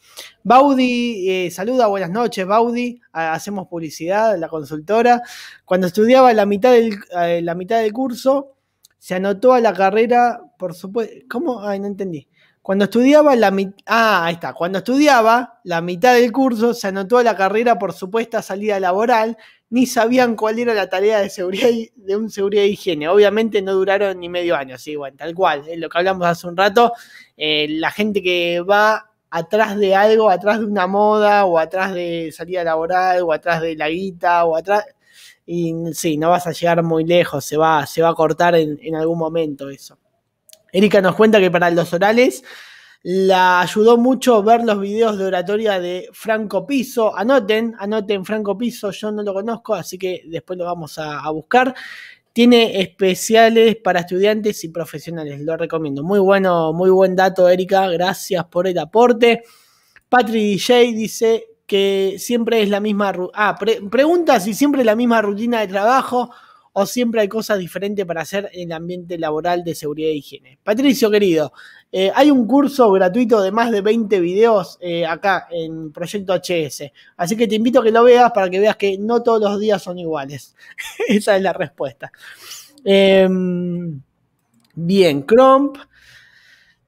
Speaker 1: Baudi, eh, saluda, buenas noches, Baudi, hacemos publicidad, la consultora. Cuando estudiaba la mitad del, eh, la mitad del curso, se anotó a la carrera, por supuesto. ¿Cómo? Ay, no entendí. Cuando estudiaba la mitad. Ah, está. Cuando estudiaba la mitad del curso, se anotó a la carrera por supuesta salida laboral ni sabían cuál era la tarea de seguridad de un seguridad de higiene. Obviamente no duraron ni medio año, sí, bueno, tal cual, es lo que hablamos hace un rato, eh, la gente que va atrás de algo, atrás de una moda, o atrás de salida laboral, o atrás de la guita, o atrás... Y sí, no vas a llegar muy lejos, se va, se va a cortar en, en algún momento eso. Erika nos cuenta que para los orales la ayudó mucho ver los videos de oratoria de Franco Piso. Anoten, anoten Franco Piso, yo no lo conozco, así que después lo vamos a, buscar. Tiene especiales para estudiantes y profesionales, lo recomiendo. Muy bueno, muy buen dato, Erika. Gracias por el aporte. Patrick DJ dice que siempre es la misma. Ah, si siempre es la misma rutina de trabajo o siempre hay cosas diferentes para hacer en el ambiente laboral de seguridad e higiene. Patricio, querido, eh, hay un curso gratuito de más de 20 videos eh, acá en Proyecto HS, así que te invito a que lo veas para que veas que no todos los días son iguales. Esa es la respuesta. Em, bien, Cromp.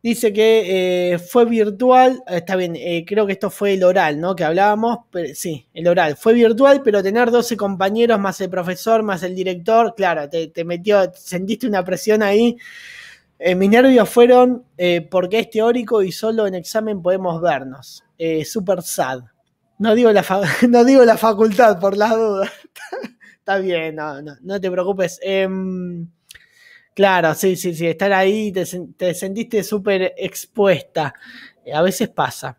Speaker 1: Dice que eh, fue virtual, ah, está bien, eh, creo que esto fue el oral, ¿no? Que hablábamos, sí, el oral. Fue virtual, pero tener 12 compañeros más el profesor, más el director, claro, te, metió, sentiste una presión ahí. Eh, mis nervios fueron porque es teórico y solo en examen podemos vernos. Super sad. No digo, la no digo la facultad por las dudas. está bien, no, no te preocupes. Em, Claro, sí, sí, sí, estar ahí, te, te sentiste súper expuesta. Eh, a veces pasa.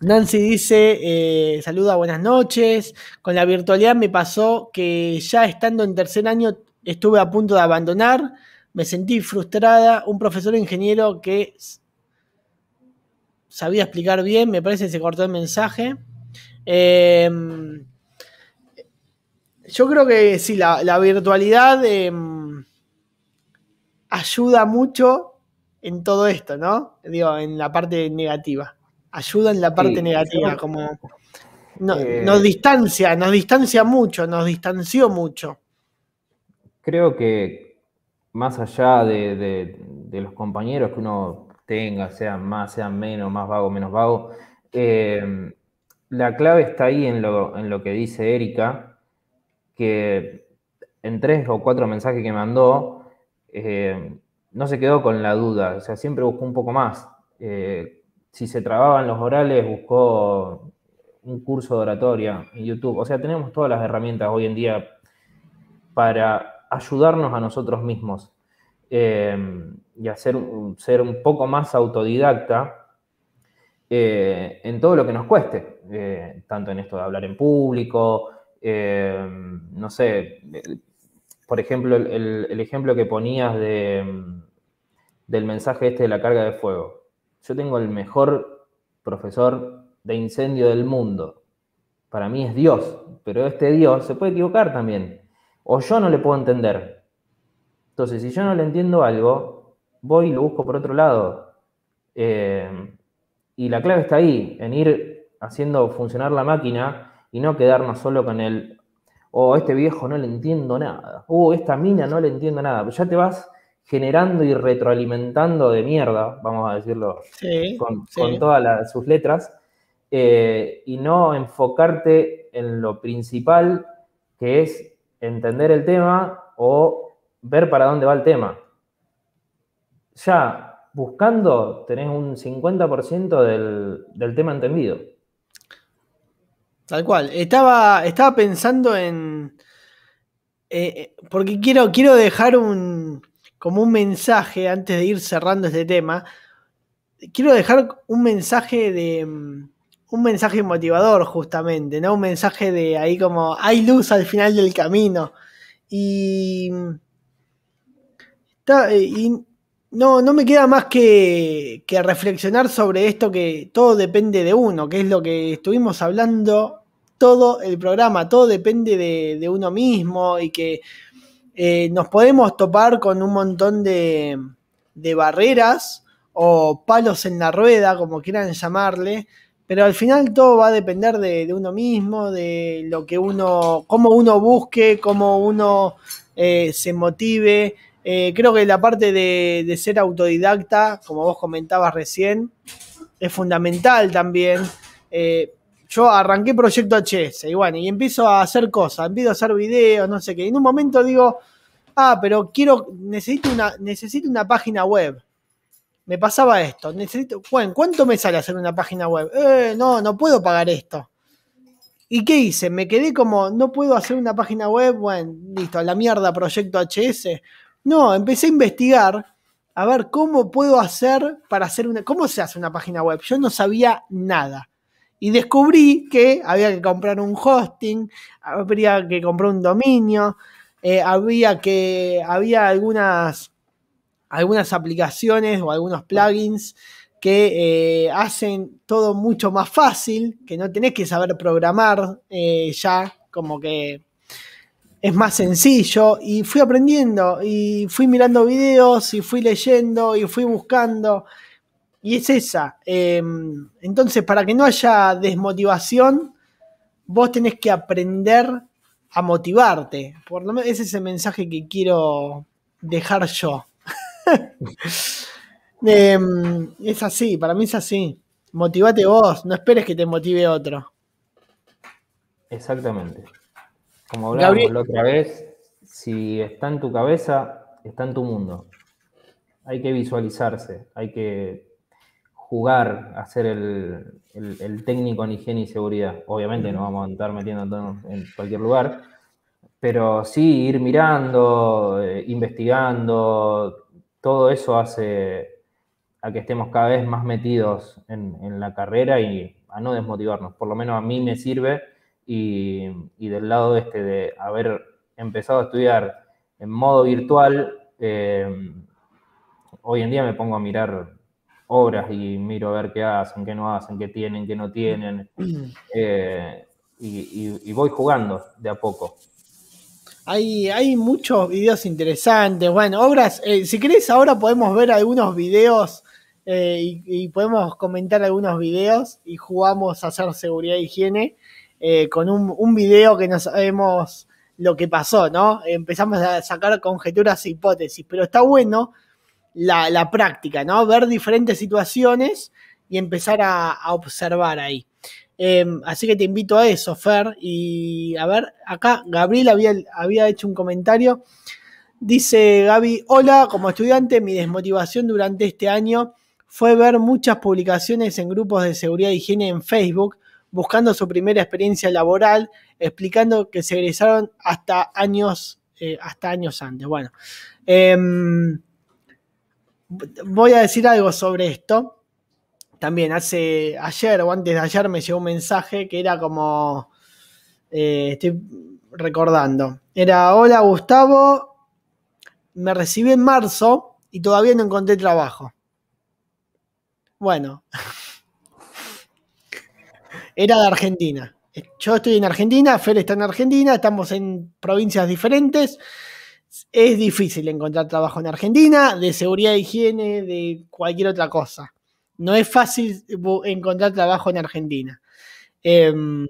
Speaker 1: Nancy dice, eh, saluda, buenas noches. Con la virtualidad me pasó que ya estando en tercer año estuve a punto de abandonar, me sentí frustrada. Un profesor ingeniero que sabía explicar bien, me parece que se cortó el mensaje. Em, yo creo que sí, la, virtualidad... Em, ayuda mucho en todo esto, ¿no? Digo, en la parte negativa. Ayuda en la parte negativa, como eh, nos distancia, nos distancia mucho, nos distanció mucho.
Speaker 2: Creo que más allá de, los compañeros que uno tenga, sean más, sean menos, más vago, menos vago, eh, la clave está ahí en en lo que dice Erika, que en tres o cuatro mensajes que mandó, eh, no se quedó con la duda, o sea, siempre buscó un poco más. Eh, si se trababan los orales, buscó un curso de oratoria en YouTube. O sea, tenemos todas las herramientas hoy en día para ayudarnos a nosotros mismos eh, y hacer ser un poco más autodidacta en todo lo que nos cueste, tanto en esto de hablar en público, no sé, por ejemplo, el, ejemplo que ponías de, mm, del mensaje este de la carga de fuego. Yo tengo el mejor profesor de incendio del mundo. Para mí es Dios, pero este Dios se puede equivocar también. O yo no le puedo entender. Entonces, si yo no le entiendo algo, voy y lo busco por otro lado. Eh, y la clave está ahí, en ir haciendo funcionar la máquina y no quedarnos solo con el o oh, este viejo no le entiendo nada, o uh, esta mina no le entiendo nada, pues ya te vas generando y retroalimentando de mierda, vamos a decirlo, con, todas sus letras, eh, y no enfocarte en lo principal, que es entender el tema o ver para dónde va el tema. Ya buscando tenés un 50% del tema entendido.
Speaker 1: Tal cual. Estaba, estaba pensando en. Eh, eh, porque quiero, quiero dejar un. como un mensaje antes de ir cerrando este tema. Quiero dejar un mensaje de. Mm, un mensaje motivador, justamente, ¿no? Un mensaje de ahí como. hay luz al final del camino. y mm, eh, no, no me queda más que, reflexionar sobre esto que todo depende de uno, que es lo que estuvimos hablando todo el programa, todo depende de, uno mismo y que eh, nos podemos topar con un montón de, barreras o palos en la rueda, como quieran llamarle, pero al final todo va a depender de, uno mismo, de lo que uno, cómo uno busque, cómo uno eh, se motive, eh, creo que la parte de, ser autodidacta, como vos comentabas recién, es fundamental también. Eh, yo arranqué Proyecto HS y bueno, y empiezo a hacer cosas, empiezo a hacer videos, no sé qué. Y en un momento digo, ah, pero quiero, necesito una, necesito una página web. Me pasaba esto, necesito, bueno, ¿cuánto me sale hacer una página web? Eh, no, no puedo pagar esto. ¿Y qué hice? Me quedé como, no puedo hacer una página web, bueno, listo, la mierda, proyecto HS. No, empecé a investigar a ver cómo puedo hacer para hacer una. ¿Cómo se hace una página web? Yo no sabía nada. Y descubrí que había que comprar un hosting, habría que comprar un dominio, eh, había que. había algunas. algunas aplicaciones o algunos plugins que eh, hacen todo mucho más fácil, que no tenés que saber programar eh, ya, como que es más sencillo y fui aprendiendo y fui mirando videos y fui leyendo y fui buscando y es esa. Em, entonces, para que no haya desmotivación, vos tenés que aprender a motivarte. Por lo menos ese es el mensaje que quiero dejar yo. Em, es así, para mí es así. Motivate vos, no esperes que te motive otro.
Speaker 2: Exactamente. Como hablábamos la otra vez, si está en tu cabeza, está en tu mundo. Hay que visualizarse, hay que jugar a ser el, técnico en higiene y seguridad. Obviamente no vamos a estar metiendo en cualquier lugar, pero sí ir mirando, eh, investigando, todo eso hace a que estemos cada vez más metidos en la carrera y a no desmotivarnos. Por lo menos a mí me sirve y, del lado este de haber empezado a estudiar en modo virtual, eh, hoy en día me pongo a mirar obras y miro a ver qué hacen, qué no hacen, qué tienen, qué no tienen, eh, y, voy jugando de a poco.
Speaker 1: Hay, muchos videos interesantes. Bueno, obras, eh, si querés, ahora podemos ver algunos videos y, podemos comentar algunos videos y jugamos a hacer seguridad e higiene. Eh, con un, video que no sabemos lo que pasó, ¿no? Empezamos a sacar conjeturas e hipótesis, pero está bueno la, práctica, ¿no? Ver diferentes situaciones y empezar a, observar ahí. Em, así que te invito a eso, Fer. Y a ver, acá Gabriel había, había hecho un comentario. Dice Gaby, hola, como estudiante mi desmotivación durante este año fue ver muchas publicaciones en grupos de seguridad y higiene en Facebook buscando su primera experiencia laboral, explicando que se egresaron hasta años, eh, hasta años antes. Bueno, em, voy a decir algo sobre esto. También hace ayer o antes de ayer me llegó un mensaje que era como, eh, estoy recordando, era, hola Gustavo, me recibí en marzo y todavía no encontré trabajo. Bueno, era de Argentina. Yo estoy en Argentina, Fer está en Argentina, estamos en provincias diferentes. Es difícil encontrar trabajo en Argentina, de seguridad, de higiene, de cualquier otra cosa. No es fácil encontrar trabajo en Argentina. Em,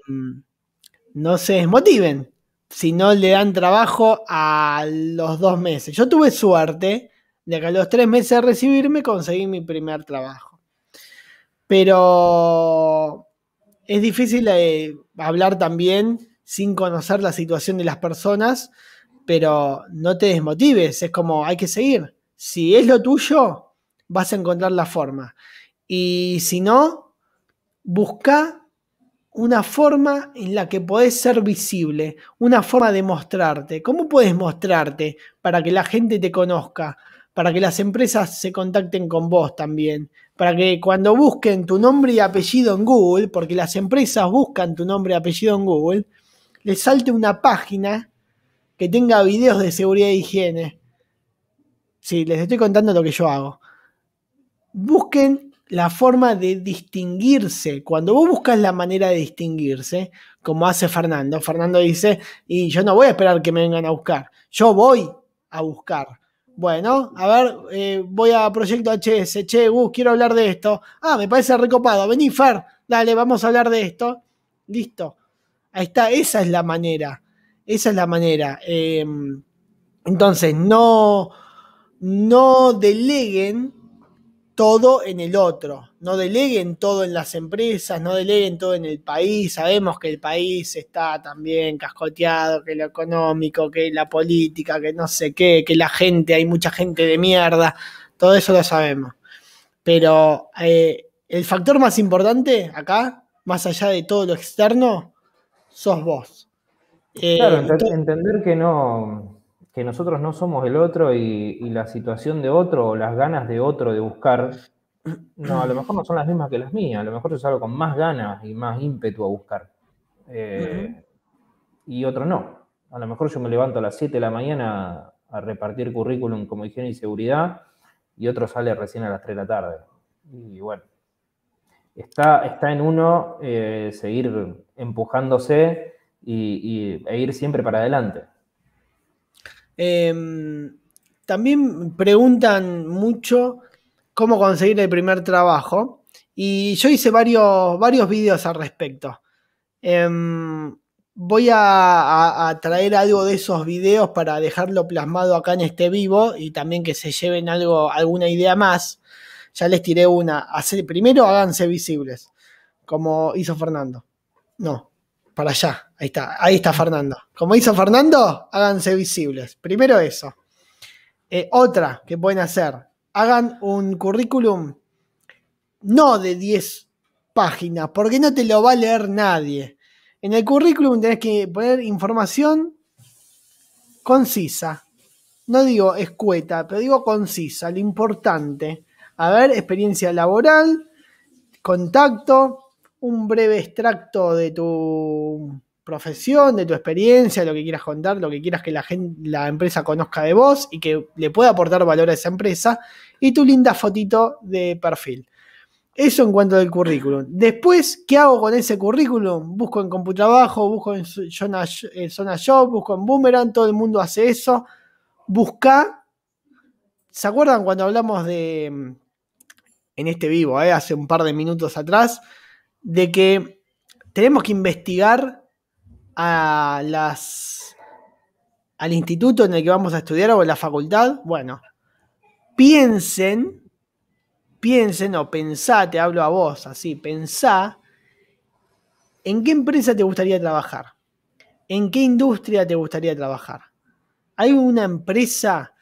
Speaker 1: no se desmotiven si no le dan trabajo a los dos meses. Yo tuve suerte de que a los tres meses de recibirme conseguí mi primer trabajo. Pero es difícil eh, hablar también sin conocer la situación de las personas, pero no te desmotives, es como hay que seguir. Si es lo tuyo, vas a encontrar la forma. Y si no, busca una forma en la que podés ser visible, una forma de mostrarte. ¿Cómo puedes mostrarte para que la gente te conozca? para que las empresas se contacten con vos también, para que cuando busquen tu nombre y apellido en Google, porque las empresas buscan tu nombre y apellido en Google, les salte una página que tenga videos de seguridad y higiene. Sí, les estoy contando lo que yo hago. Busquen la forma de distinguirse. Cuando vos buscas la manera de distinguirse, como hace Fernando, Fernando dice, y yo no voy a esperar que me vengan a buscar, yo voy a buscar. Bueno, a ver, eh, voy a Proyecto HS. Che, quiero hablar de esto. Ah, me parece recopado. Vení, Fer, dale, vamos a hablar de esto. Listo. Ahí está, esa es la manera. Esa es la manera. Em, entonces, no, no deleguen todo en el otro no deleguen todo en las empresas, no deleguen todo en el país. Sabemos que el país está también cascoteado, que lo económico, que la política, que no sé qué, que la gente, hay mucha gente de mierda, todo eso lo sabemos. Pero eh, el factor más importante acá, más allá de todo lo externo, sos vos.
Speaker 2: Eh, claro, entender, que no, nosotros no somos el otro y, y, la situación de otro o las ganas de otro de buscar no, a lo mejor no son las mismas que las mías, a lo mejor yo salgo con más ganas y más ímpetu a buscar. Eh, y otro no. A lo mejor yo me levanto a las 7 de la mañana a repartir currículum como higiene y seguridad y otro sale recién a las 3 de la tarde. Y bueno, está, está en uno eh, seguir empujándose y, e ir siempre para adelante.
Speaker 1: Em, también preguntan mucho cómo conseguir el primer trabajo. Y yo hice varios, varios al respecto. Em, voy a, traer algo de esos videos para dejarlo plasmado acá en este vivo y también que se lleven algo, alguna idea más. Ya les tiré una. Hacer, primero háganse visibles, como hizo Fernando. No, para allá. Ahí está, ahí está Fernando. Como hizo Fernando, háganse visibles. Primero eso. Eh, otra que pueden hacer, hagan un currículum no de 10 páginas, porque no te lo va a leer nadie. En el currículum tenés que poner información concisa. No digo escueta, pero digo concisa, lo importante. A ver, experiencia laboral, contacto, un breve extracto de tu profesión, de tu experiencia, lo que quieras contar, lo que quieras que la, gente, la empresa conozca de vos y que le pueda aportar valor a esa empresa, y tu linda fotito de perfil. Eso en cuanto al currículum. Después, ¿qué hago con ese currículum? Busco en Computrabajo, busco en Zona, eh, Zona Job, busco en Boomerang, todo el mundo hace eso. Busca. ¿Se acuerdan cuando hablamos de. Mm, en este vivo, eh, hace un par de minutos atrás, de que tenemos que investigar a las, al instituto en el que vamos a estudiar o la facultad, bueno, piensen, piensen o pensá, te hablo a vos así, pensá en qué empresa te gustaría trabajar, en qué industria te gustaría trabajar. ¿Hay una empresa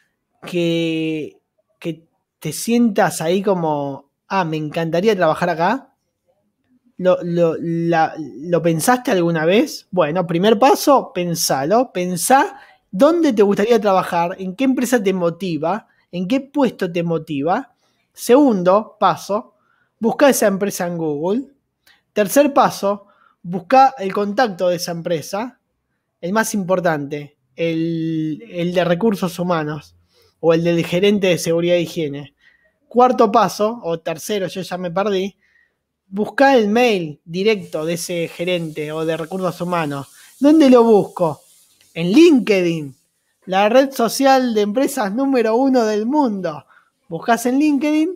Speaker 1: que, que te sientas ahí como, ah, me encantaría trabajar acá? ¿Lo, pensaste alguna vez? Bueno, primer paso, pensalo. Pensá dónde te gustaría trabajar, en qué empresa te motiva, en qué puesto te motiva. Segundo paso, busca esa empresa en Google. Tercer paso, busca el contacto de esa empresa. El más importante, el, el de recursos humanos o el del gerente de seguridad y higiene. Cuarto paso, o tercero, yo ya me perdí, busca el mail directo de ese gerente o de recursos humanos. ¿Dónde lo busco? En LinkedIn, la red social de empresas número uno del mundo. Buscas en LinkedIn,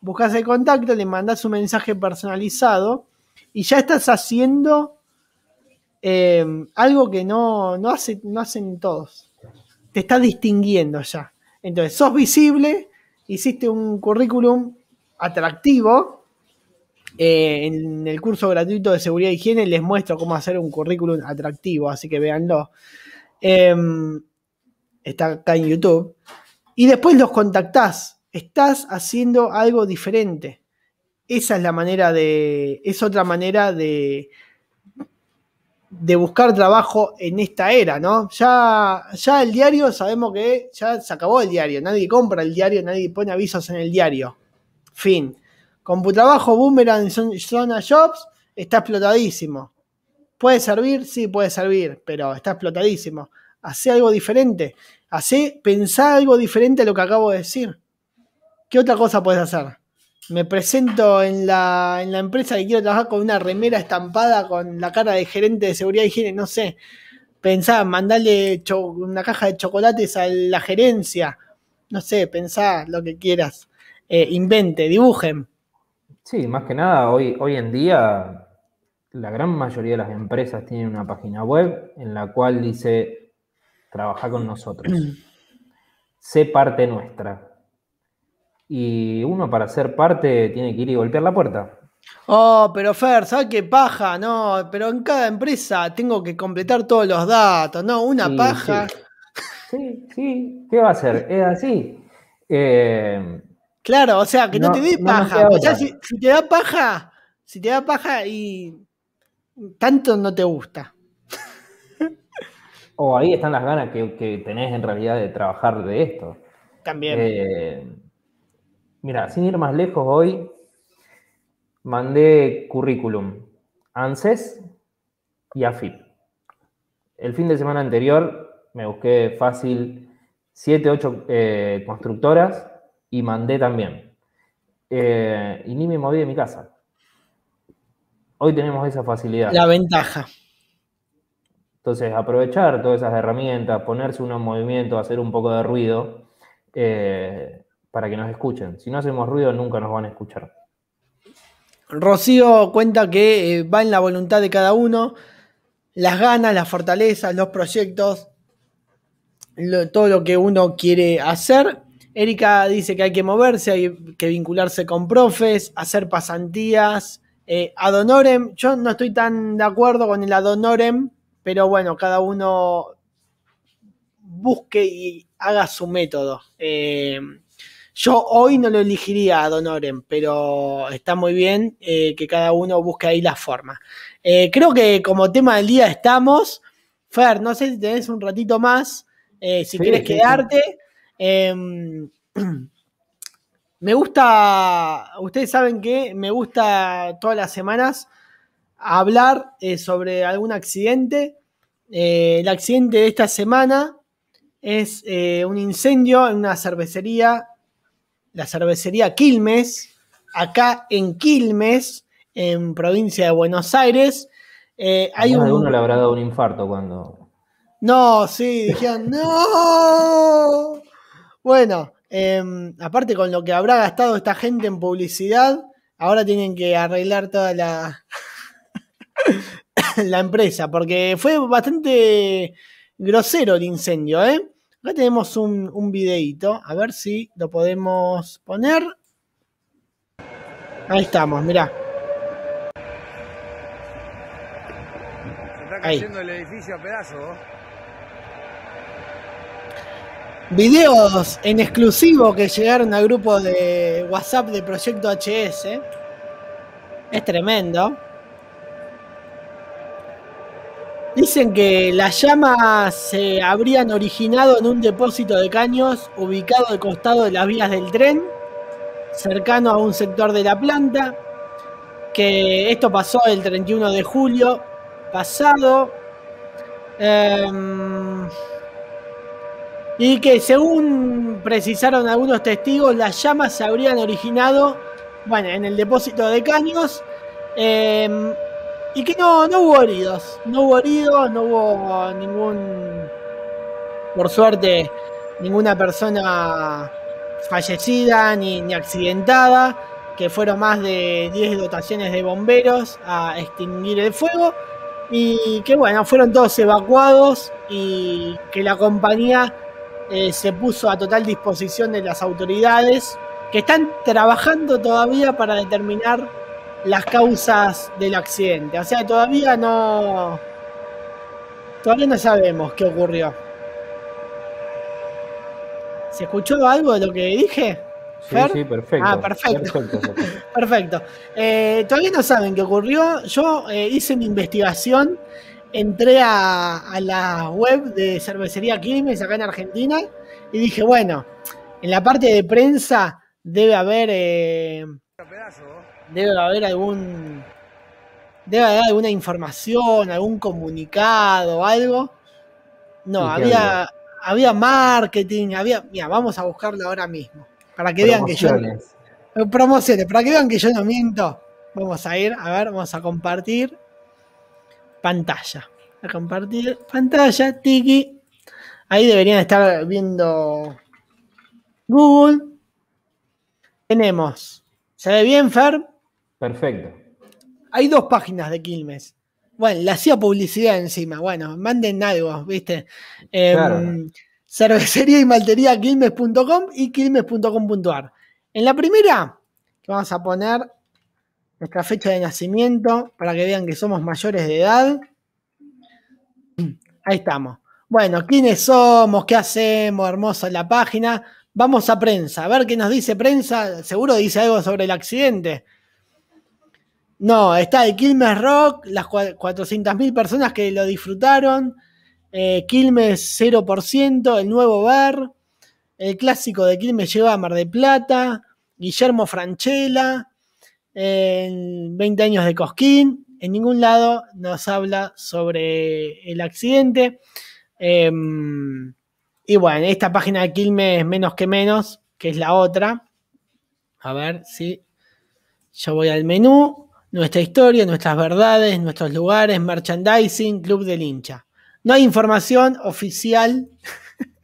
Speaker 1: buscas el contacto, le mandás un mensaje personalizado y ya estás haciendo eh, algo que no, no hacen todos. Te estás distinguiendo ya. Entonces, sos visible, hiciste un currículum atractivo eh, en el curso gratuito de seguridad y e higiene les muestro cómo hacer un currículum atractivo, así que véanlo. Em, está acá en YouTube. Y después los contactás. Estás haciendo algo diferente. Esa es la manera de. Es otra manera de. De buscar trabajo en esta era, ¿no? Ya, ya el diario sabemos que ya se acabó el diario. Nadie compra el diario, nadie pone avisos en el diario. Fin. Computrabajo, Boomerang, Zona Jobs, está explotadísimo. ¿Puede servir? Sí, puede servir, pero está explotadísimo. Hacé algo diferente. Hacé, pensá algo diferente a lo que acabo de decir. ¿Qué otra cosa puedes hacer? Me presento en la, empresa y quiero trabajar con una remera estampada con la cara de gerente de seguridad y higiene, no sé. Pensá, mandale una caja de chocolates a la gerencia. No sé, pensá lo que quieras.
Speaker 2: Eh, invente, dibujen. Sí, más que nada, hoy, hoy en día la gran mayoría de las empresas tienen una página web en la cual dice, trabaja con nosotros, sé parte nuestra. Y uno para ser parte tiene que ir y golpear la puerta. Oh, pero Fer,
Speaker 1: ¿sabes qué paja? No, pero en cada empresa tengo que completar todos los datos, ¿no? Una paja.
Speaker 2: Sí. sí. ¿qué va a hacer? Es así. Eh, Claro, o sea, que no, te dé paja. o sea, si,
Speaker 1: te da paja, si te da paja y tanto no te gusta.
Speaker 2: O ahí están las ganas que, tenés en realidad de trabajar de esto. También. Eh, mira, sin ir más lejos, hoy mandé currículum a ANSES y AFIP. El fin de semana anterior me busqué fácil 7, 8 eh, constructoras y mandé también. Eh, y ni me moví de mi casa. Hoy tenemos esa facilidad. La ventaja. Entonces, aprovechar todas esas herramientas, ponerse uno en movimiento, hacer un poco de ruido eh, para que nos escuchen. Si no hacemos ruido, nunca nos van a escuchar.
Speaker 1: Rocío cuenta que eh, va en la voluntad de cada uno, las ganas, las fortalezas, los proyectos, todo lo que uno quiere hacer. Erika dice que hay que moverse, hay que vincularse con profes, hacer pasantías. Eh, adonorem, yo no estoy tan de acuerdo con el adonorem, pero bueno, cada uno busque y haga su método. Eh, yo hoy no lo elegiría Adonorem, pero está muy bien eh, que cada uno busque ahí la forma. creo que como tema del día estamos. Fer, no sé si tenés un ratito más, si quieres quedarte, Em, me gusta, ustedes saben que me gusta todas las semanas hablar eh, sobre algún accidente. Eh, el accidente de esta semana es eh, un incendio en una cervecería, la cervecería Quilmes, acá en Quilmes, en provincia de Buenos Aires. hay un... Alguno le
Speaker 2: habrá dado un infarto cuando...
Speaker 1: No, sí, dijeron, no. Bueno, em, aparte con lo que habrá gastado esta gente en publicidad, ahora tienen que arreglar toda la, la empresa, porque fue bastante grosero el incendio, ¿eh? Acá tenemos un, videíto, videito, a ver si lo podemos poner. Ahí estamos, mirá. Se está cayendo el edificio a pedazos. Videos en exclusivo que llegaron al grupo de WhatsApp de Proyecto HS. Es tremendo. Dicen que las llamas se habrían originado en un depósito de caños ubicado al costado de las vías del tren, cercano a un sector de la planta, que esto pasó el 31 de julio pasado. Em, y que según precisaron algunos testigos, las llamas se habrían originado, bueno, en el depósito de caños. Em, y que no, hubo heridos, no hubo heridos, no hubo ningún, por suerte, ninguna persona fallecida ni, ni accidentada, que fueron más de 10 dotaciones de bomberos a extinguir el fuego y que bueno, fueron todos evacuados y que la compañía eh, se puso a total disposición de las autoridades que están trabajando todavía para determinar las causas del accidente. O sea, todavía no. Todavía no sabemos qué ocurrió. ¿Se escuchó algo de lo que dije? Sí, sí, perfecto. Ah, perfecto. Perfecto. Eh, todavía no saben qué ocurrió. Yo eh, hice mi investigación entré a, la web de Cervecería Quilmes acá en Argentina y dije, bueno, en la parte de prensa debe haber. Eh, debe haber algún. Debe haber alguna información, algún comunicado, algo. No, había, había marketing, había. Mira, vamos a buscarlo ahora mismo. Para que vean que yo. Eh, promociones, para que vean que yo no miento. Vamos a ir, a ver, vamos a compartir pantalla. A compartir pantalla, tiki. Ahí deberían estar viendo Google. Tenemos. ¿Se ve bien, Fer? Perfecto. Hay dos páginas de Quilmes. Bueno, la hacía publicidad encima. Bueno, manden algo, ¿viste? Em, cervecería y maltería quilmes.com y quilmes.com.ar. En la primera, que vamos a poner nuestra fecha de nacimiento, para que vean que somos mayores de edad. Ahí estamos. Bueno, ¿quiénes somos? ¿Qué hacemos? Hermosa la página. Vamos a prensa, a ver qué nos dice prensa. Seguro dice algo sobre el accidente. No, está el Quilmes Rock, las 400.000 personas que lo disfrutaron. Eh, Quilmes 0%, el nuevo bar. El clásico de Quilmes lleva a Mar de Plata. Guillermo Franchella en 20 años de Cosquín. En ningún lado nos habla sobre el accidente. Em, y bueno, esta página de Quilmes menos que menos, que es la otra. A ver si sí. yo voy al menú. Nuestra historia, nuestras verdades, nuestros lugares, merchandising, club del hincha. No hay información oficial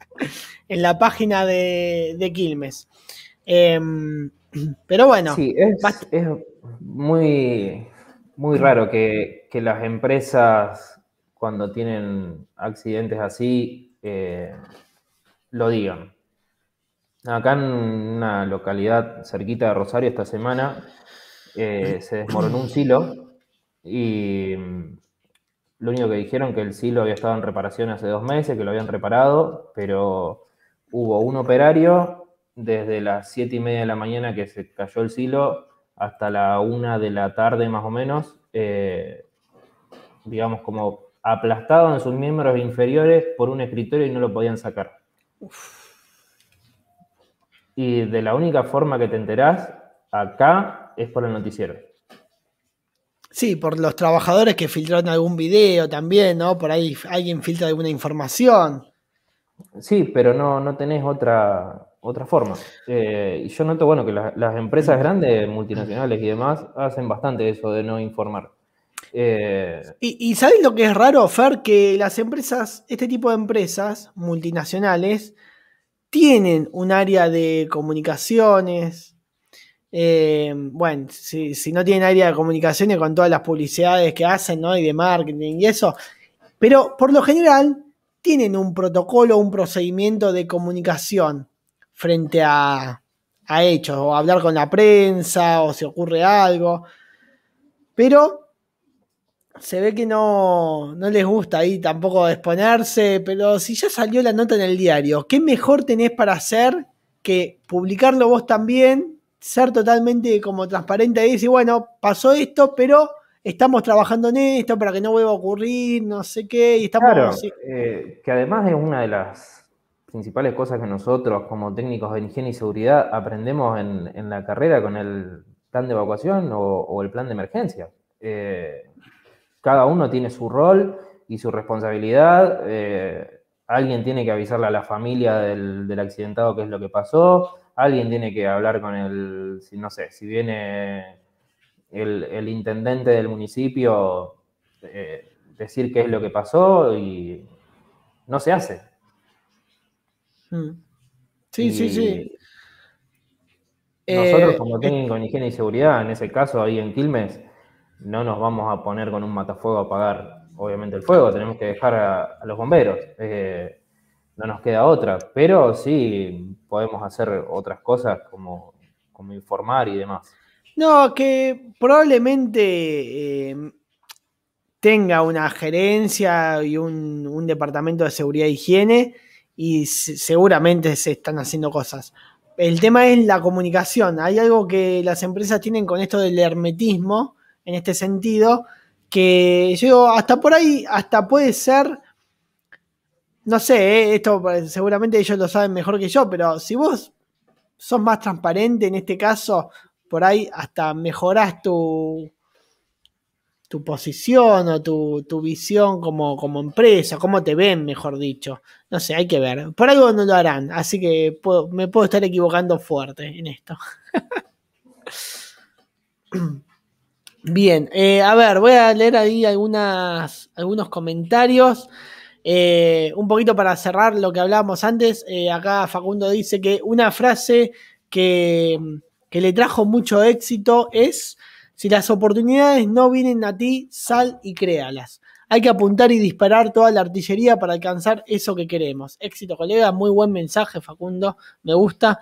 Speaker 1: en la página de, de Quilmes. Eh, Pero bueno. Sí,
Speaker 2: es, muy, muy raro que, las empresas, cuando tienen accidentes así, eh, lo digan. Acá en una localidad cerquita de Rosario esta semana eh, se desmoronó un silo y mm, lo único que dijeron que el silo había estado en reparación hace dos meses, que lo habían reparado, pero hubo un operario desde las 7 y media de la mañana que se cayó el silo hasta la 1 de la tarde más o menos, eh, digamos como aplastado en sus miembros inferiores por un escritorio y no lo podían sacar. Y de la única forma que te enterás acá es por el noticiero. Sí, por los
Speaker 1: trabajadores que filtraron algún video también, ¿no? Por ahí alguien filtra alguna información.
Speaker 2: Sí, pero no, no tenés otra, otra forma. Eh, y yo noto, bueno, que las empresas grandes, multinacionales y demás, hacen bastante eso de no informar. Eh,
Speaker 1: y, sabes lo que es raro, Fer? Que las empresas, este tipo de empresas multinacionales, tienen un área de comunicaciones. Eh, bueno, si, si, no tienen área de comunicaciones con todas las publicidades que hacen, ¿no? Y de marketing y eso. Pero por lo general tienen un protocolo, un procedimiento de comunicación frente a, a hechos, o hablar con la prensa, o si ocurre algo. Pero se ve que no, no, les gusta ahí tampoco exponerse, pero si ya salió la nota en el diario, ¿qué mejor tenés para hacer que publicarlo vos también, ser totalmente como transparente y decir, bueno, pasó esto, pero estamos trabajando en esto para que no vuelva a ocurrir, no sé qué, y estamos... Claro,
Speaker 2: eh, que además es una de las principales cosas que nosotros como técnicos de higiene y seguridad aprendemos en, la carrera con el plan de evacuación o, el plan de emergencia. Eh, cada uno tiene su rol y su responsabilidad. Eh, alguien tiene que avisarle a la familia del, accidentado qué es lo que pasó. Alguien tiene que hablar con el, si, no sé, si viene el, intendente del municipio, eh, decir qué es lo que pasó y no se hace.
Speaker 1: Mm. Sí, sí, sí. Eh, nosotros como eh,
Speaker 2: técnico en higiene y seguridad, en ese caso ahí en Quilmes, no nos vamos a poner con un matafuego a apagar, obviamente, el fuego, tenemos que dejar a, los bomberos, no nos queda otra, pero sí podemos hacer otras cosas como, como informar y demás.
Speaker 1: No, que probablemente em, tenga una gerencia y un, un departamento de seguridad e higiene y seguramente se están haciendo cosas. El tema es la comunicación. Hay algo que las empresas tienen con esto del hermetismo, en este sentido, que yo hasta por ahí, hasta puede ser, no sé, eh, esto seguramente ellos lo saben mejor que yo, pero si vos sos más transparente en este caso, por ahí hasta mejorás tu, tu posición o tu, visión como, como, empresa, cómo te ven, mejor dicho. No sé, hay que ver. Por algo no lo harán, así que me puedo estar equivocando fuerte en esto. Bien, eh, a ver, voy a leer ahí algunas, algunos comentarios. Eh, un poquito para cerrar lo que hablábamos antes, eh, acá Facundo dice que una frase que, que le trajo mucho éxito es, si las oportunidades no vienen a ti, sal y créalas. Hay que apuntar y disparar toda la artillería para alcanzar eso que queremos. Éxito, colega. Muy buen mensaje, Facundo. Me gusta.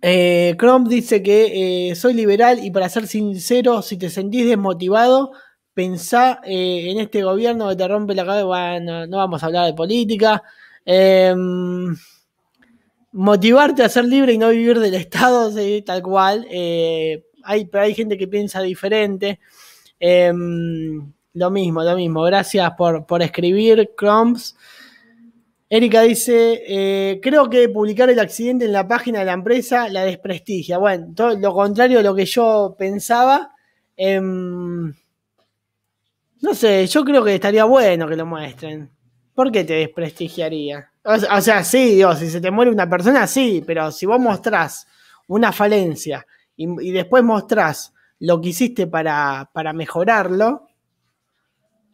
Speaker 1: Eh, dice que eh, soy liberal y para ser sincero, si te sentís desmotivado, pensá eh, en este gobierno que te rompe la cabeza. Bueno, no vamos a hablar de política. Em, motivarte a ser libre y no vivir del Estado, tal cual. Eh, hay, pero hay gente que piensa diferente. Em, lo mismo, lo mismo. Gracias por, escribir, crumbs Erika dice, eh, creo que publicar el accidente en la página de la empresa la desprestigia. Bueno, todo lo contrario a lo que yo pensaba. Em, no sé, yo creo que estaría bueno que lo muestren. ¿Por qué te desprestigiaría? O, sea, sí, Dios, si se te muere una persona, sí, pero si vos mostrás una falencia y, y después mostrás lo que hiciste para, para mejorarlo,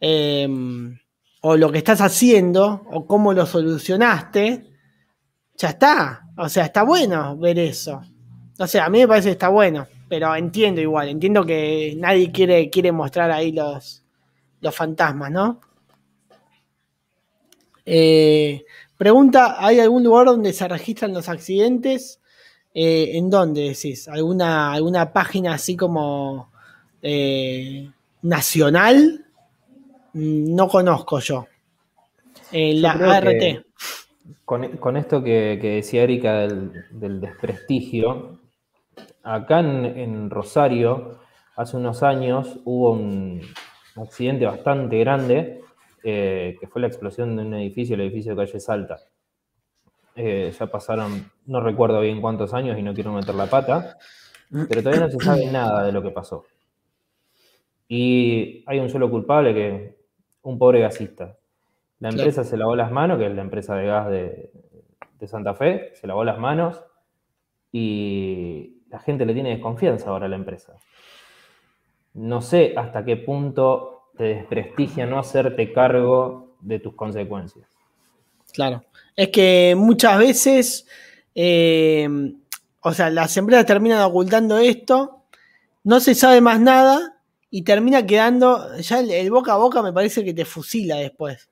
Speaker 1: Em, o lo que estás haciendo o cómo lo solucionaste, ya está. O sea, está bueno ver eso. O sea, a mí me parece que está bueno, pero entiendo igual, entiendo que nadie quiere, quiere mostrar ahí los, los fantasmas, ¿no? Eh, pregunta, ¿hay algún lugar donde se registran los accidentes? Eh, ¿En dónde decís? ¿Alguna, alguna página así como eh, nacional? Mm, no conozco yo.
Speaker 2: Eh, la ART. E, con, esto que, decía Erika del, desprestigio, acá en, Rosario, hace unos años, hubo un accidente bastante grande, eh, que fue la explosión de un edificio, el edificio de Calle Salta. Eh, ya pasaron, no recuerdo bien cuántos años y no quiero meter la pata, pero todavía no se sabe nada de lo que pasó. Y hay un solo culpable que un pobre gasista. La empresa se lavó las manos, que es la empresa de gas de, Santa Fe, se lavó las manos y la gente le tiene desconfianza ahora a la empresa. No sé hasta qué punto te desprestigia no hacerte cargo de tus consecuencias.
Speaker 1: Claro, es que muchas veces, eh, o sea, las empresas terminan ocultando esto, no se sabe más nada y termina quedando, ya el, boca a boca me parece que te fusila después.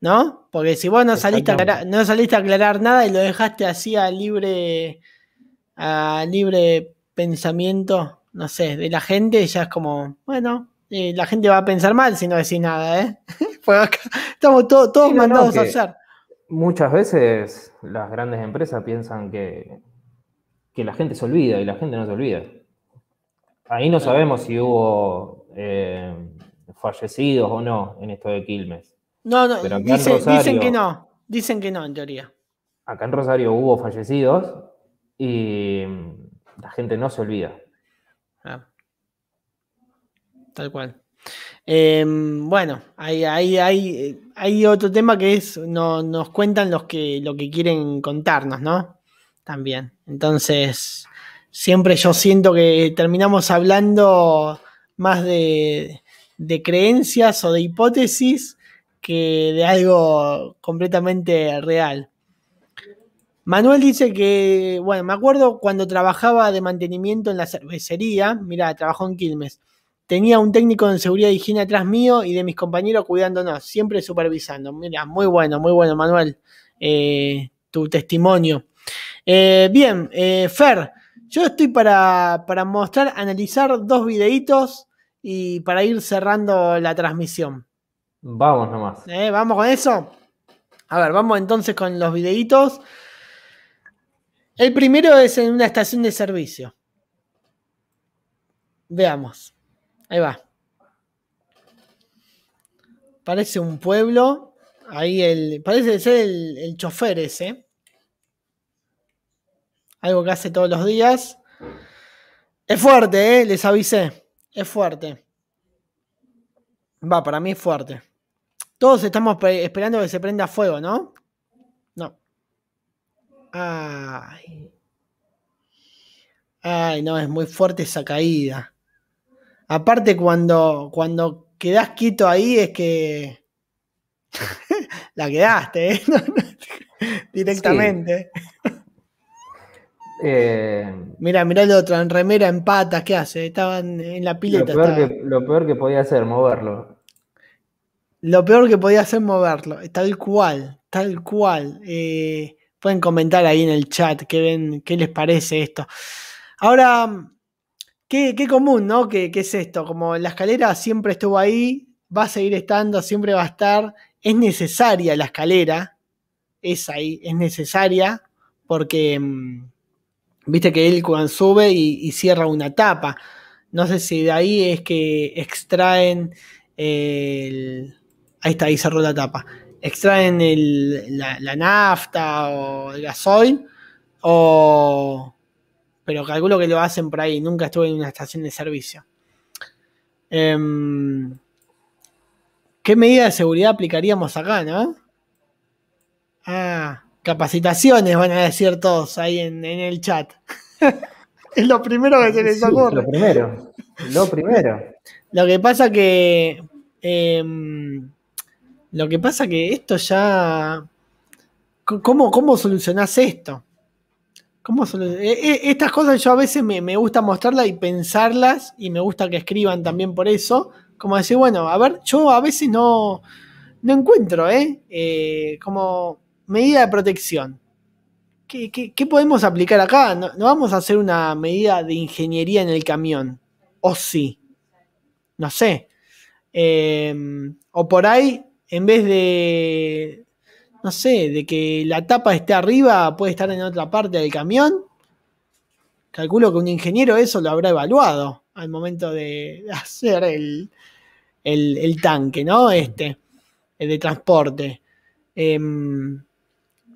Speaker 1: ¿No? Porque si vos no saliste, a aclarar, no saliste aclarar nada y lo dejaste así a libre, a libre pensamiento, no sé, de la gente, ya es como, bueno, eh, la gente va a pensar mal si no decís nada, ¿eh? Pues estamos todos mandados a hacer.
Speaker 2: Muchas veces las grandes empresas piensan que la gente se olvida y la gente no se olvida. Ahí no sabemos si hubo eh, fallecidos o no en esto de Quilmes.
Speaker 1: No, no, dicen, que no, dicen que no en teoría.
Speaker 2: Acá en Rosario hubo fallecidos y la gente no se olvida. Ah.
Speaker 1: Tal cual. Em, bueno, hay, hay, otro tema que es, nos cuentan los que, lo que quieren contarnos, ¿no? También. Entonces, siempre yo siento que terminamos hablando más de, creencias o de hipótesis que de algo completamente real. Manuel dice que, bueno, me acuerdo cuando trabajaba de mantenimiento en la cervecería, mira, trabajó en Quilmes, tenía un técnico en seguridad y higiene atrás mío y de mis compañeros cuidándonos, siempre supervisando. Mira, muy bueno, muy bueno, Manuel, eh, tu testimonio. Eh, bien, eh, Fer, yo estoy para, mostrar, analizar dos videitos y para ir cerrando la transmisión.
Speaker 2: Vamos nomás.
Speaker 1: Eh, vamos con eso. A ver, vamos entonces con los videitos. El primero es en una estación de servicio. Veamos. Ahí va. Parece un pueblo. Ahí el. Parece ser el, el chofer ese algo que hace todos los días. Es fuerte, ¿eh? les avisé. Es fuerte. Va, para mí es fuerte. Todos estamos esperando que se prenda fuego, ¿no? No. Ay. Ay, no, es muy fuerte esa caída. Aparte, cuando, cuando quedás quieto ahí, es que. la quedaste, ¿eh? Directamente.
Speaker 2: Mira, eh,
Speaker 1: mira mirá el otro, en remera, en patas, ¿qué hace? Estaban en la pileta. Lo
Speaker 2: peor, que, podía hacer, moverlo. Lo peor que podía hacer, moverlo.
Speaker 1: Tal cual, tal cual. Eh, pueden comentar ahí en el chat qué, ven, qué les parece esto. Ahora, qué, común, ¿no? Que ¿Qué, es esto? Como la escalera siempre estuvo ahí, va a seguir estando, siempre va a estar. Es necesaria la escalera, es ahí, es necesaria, porque mm, Viste que cuando sube y, cierra una tapa. No sé si de ahí es que extraen el. Ahí está, ahí cerró la tapa. Extraen la, nafta o el gasoil. O. Pero calculo que lo hacen por ahí. Nunca estuve en una estación de servicio. Em, ¿Qué medida de seguridad aplicaríamos acá, no? Ah. Capacitaciones, van a decir todos ahí en, el chat. es lo primero que se les sí, Lo primero, lo primero. Lo que pasa que. Em, lo que pasa que esto ya. ¿Cómo, cómo solucionás esto? ¿Cómo e, e, Estas cosas yo a veces me, gusta mostrarlas y pensarlas y me gusta que escriban también por eso. Como decir, bueno, a ver, yo a veces no, no encuentro, ¿eh? eh como medida de protección. ¿Qué, podemos aplicar acá? No, vamos a hacer una medida de ingeniería en el camión. O sí. No sé. Em, o por ahí, en vez de, no sé, de que la tapa esté arriba, puede estar en otra parte del camión. Calculo que un ingeniero eso lo habrá evaluado al momento de hacer el, el tanque, ¿no? Este, el de transporte. Eh,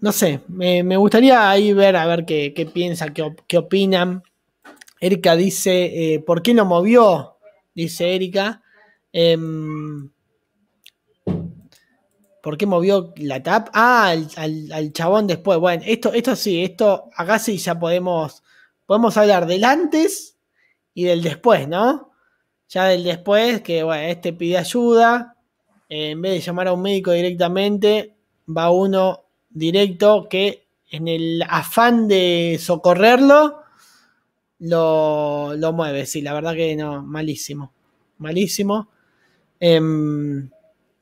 Speaker 1: no sé, me, gustaría ahí ver a ver qué, piensa, qué, qué, opinan. Erika dice, eh, ¿por qué no movió? Dice Erika. Em, ¿Por qué movió la tap? Ah, al, chabón después. Bueno, esto, esto sí, esto acá sí ya podemos, podemos hablar del antes y del después, ¿no? Ya del después, que bueno, este pide ayuda. Eh, en vez de llamar a un médico directamente, va uno directo que en el afán de socorrerlo lo, lo mueve. Sí, la verdad que no, malísimo. Malísimo. Em,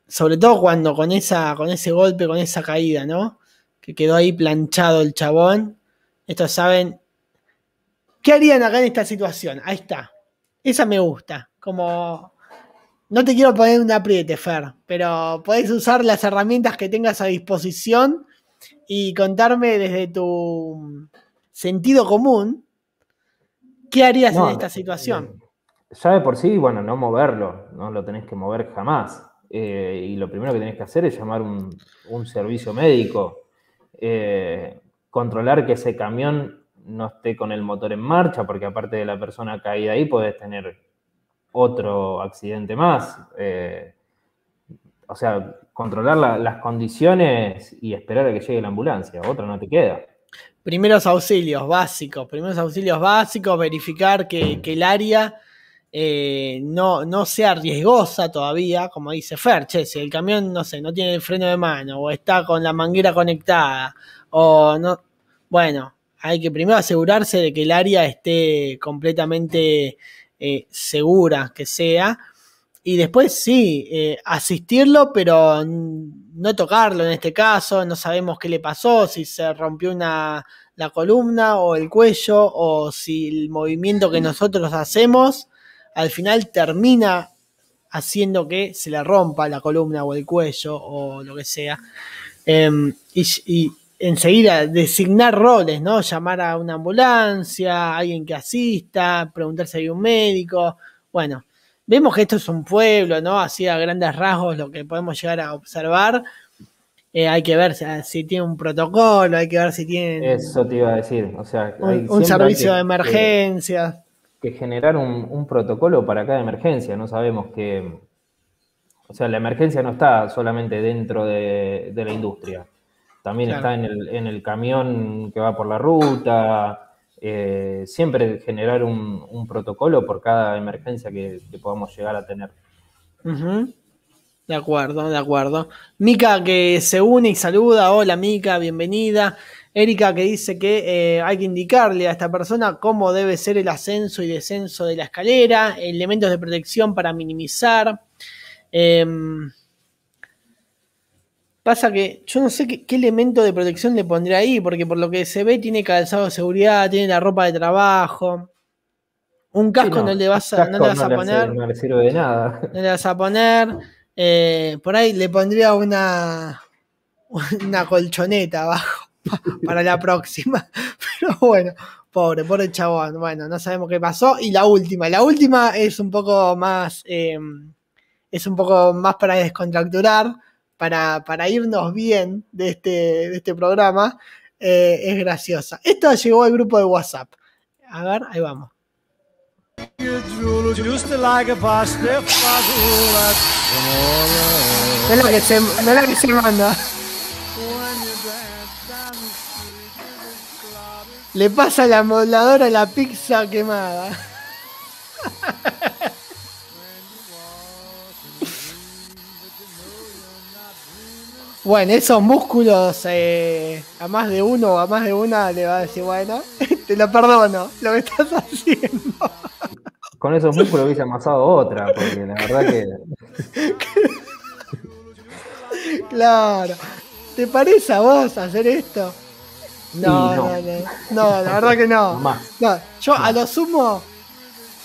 Speaker 1: sobre todo cuando con, esa, con ese golpe, con esa caída, ¿no? Que quedó ahí planchado el chabón. Estos saben. ¿Qué harían acá en esta situación? Ahí está. Esa me gusta. Como. No te quiero poner un apriete, Fer, pero podés usar las herramientas que tengas a disposición y contarme desde tu sentido común qué harías en esta situación. Eh,
Speaker 2: ya de por sí, bueno, no moverlo, no lo tenés que mover jamás. Eh, y lo primero que tenés que hacer es llamar un, un servicio médico, eh, controlar que ese camión no esté con el motor en marcha, porque aparte de la persona caída ahí, podés tener otro accidente más. o sea, controlar las condiciones y esperar a que llegue la ambulancia. Otra no te queda. Primeros auxilios básicos,
Speaker 1: primeros auxilios básicos, verificar que, el área eh, no, sea riesgosa todavía, como dice Ferche si el camión, no sé, no tiene el freno de mano o está con la manguera conectada o no, bueno, hay que primero asegurarse de que el área esté completamente eh, segura que sea y después sí, eh, asistirlo, pero no tocarlo en este caso, no sabemos qué le pasó, si se rompió una, la columna o el cuello, o si el movimiento que nosotros hacemos al final termina haciendo que se le rompa la columna o el cuello o lo que sea. Em, y, enseguida designar roles, ¿no? Llamar a una ambulancia, alguien que asista, preguntar si hay un médico. Bueno, Vemos que esto es un pueblo, ¿no? Así a grandes rasgos lo que podemos llegar a observar. Eh, hay que ver si, tiene un protocolo, hay que ver si tiene... Eso
Speaker 2: te iba a decir, o sea... un, servicio de
Speaker 1: emergencia.
Speaker 2: Que, generar un, protocolo para cada emergencia, no sabemos que... O sea, la emergencia no está solamente dentro de, la industria, también está en el, en el camión que va por la ruta, eh, siempre generar un, protocolo por cada emergencia que, podamos llegar a tener.
Speaker 1: De acuerdo, de acuerdo. Mica que se une y saluda. Hola Mica, bienvenida. Erika que dice que eh, hay que indicarle a esta persona cómo debe ser el ascenso y descenso de la escalera, elementos de protección para minimizar. Em, Pasa que yo no sé qué, elemento de protección le pondría ahí, porque por lo que se ve tiene calzado de seguridad, tiene la ropa de trabajo. Un casco no, le vas a, poner. no
Speaker 2: le nada.
Speaker 1: vas a poner. por ahí le pondría una, una colchoneta abajo para la próxima. Pero bueno, pobre, pobre chabón. Bueno, no sabemos qué pasó. Y la última, la última es un poco más. Eh, es un poco más para descontracturar para, para irnos bien de este, de este programa, eh, es graciosa. esto llegó al grupo de WhatsApp. A ver, ahí vamos. No que se, la que se manda. Le pasa la moladora a la pizza quemada. Bueno, esos músculos eh, a más de uno o a más de una le va a decir, bueno, te lo perdono, lo que estás haciendo.
Speaker 2: Con esos músculos hubiese amasado otra, porque la verdad que.
Speaker 1: claro. ¿Te parece a vos hacer esto?
Speaker 2: No, no. No,
Speaker 1: no, la verdad que no. no yo a lo sumo,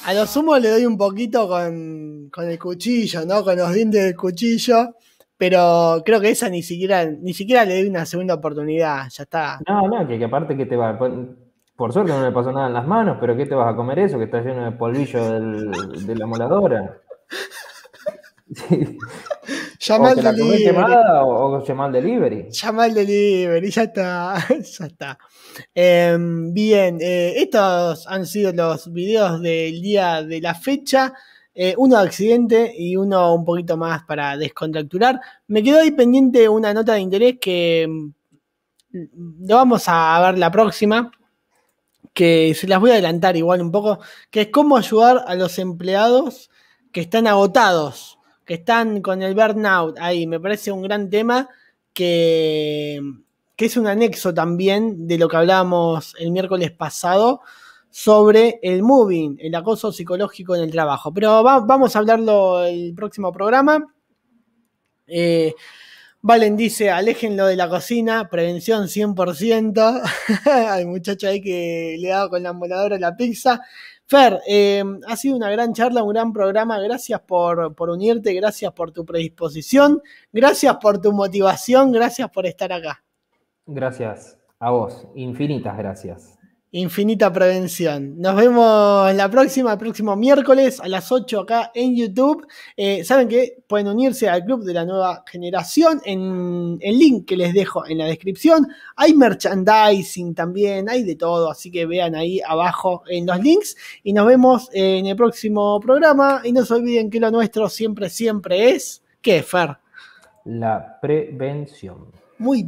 Speaker 1: a lo sumo le doy un poquito con, con el cuchillo, ¿no? Con los dientes del cuchillo pero creo que esa ni siquiera, ni
Speaker 2: siquiera le doy una segunda oportunidad, ya está. No, no, que, aparte que te va, por suerte no le pasó nada en las manos, pero ¿qué te vas a comer eso que está lleno de polvillo de la moladora? Llamar al delivery. Quemada, o, delivery.
Speaker 1: delivery, ya está. Ya está. Em, bien, eh, estos han sido los videos del día de la fecha. Eh, uno de accidente y uno un poquito más para descontracturar. Me quedó ahí pendiente una nota de interés que mm, lo vamos a ver la próxima, que se las voy a adelantar igual un poco, que es cómo ayudar a los empleados que están agotados, que están con el burnout ahí. Me parece un gran tema que, que es un anexo también de lo que hablábamos el miércoles pasado sobre el moving, el acoso psicológico en el trabajo. Pero vamos a hablarlo el próximo programa. Eh, Valen dice, aléjenlo de la cocina, prevención 100%. hay muchacho ahí que le dado con la emboladora la pizza. Fer, eh, ha sido una gran charla, un gran programa. Gracias por, por unirte, gracias por tu predisposición, gracias por tu motivación, gracias por estar acá.
Speaker 2: Gracias a vos, infinitas gracias infinita
Speaker 1: prevención. Nos vemos la próxima, el próximo miércoles a las 8 acá en YouTube. Eh, Saben que pueden unirse al club de la nueva generación en el link que les dejo en la descripción. Hay merchandising también, hay de todo, así que vean ahí abajo en los links. Y nos vemos en el próximo programa. Y no se olviden que lo nuestro siempre, siempre es... ¿Qué,
Speaker 2: La prevención.
Speaker 1: Muy bien.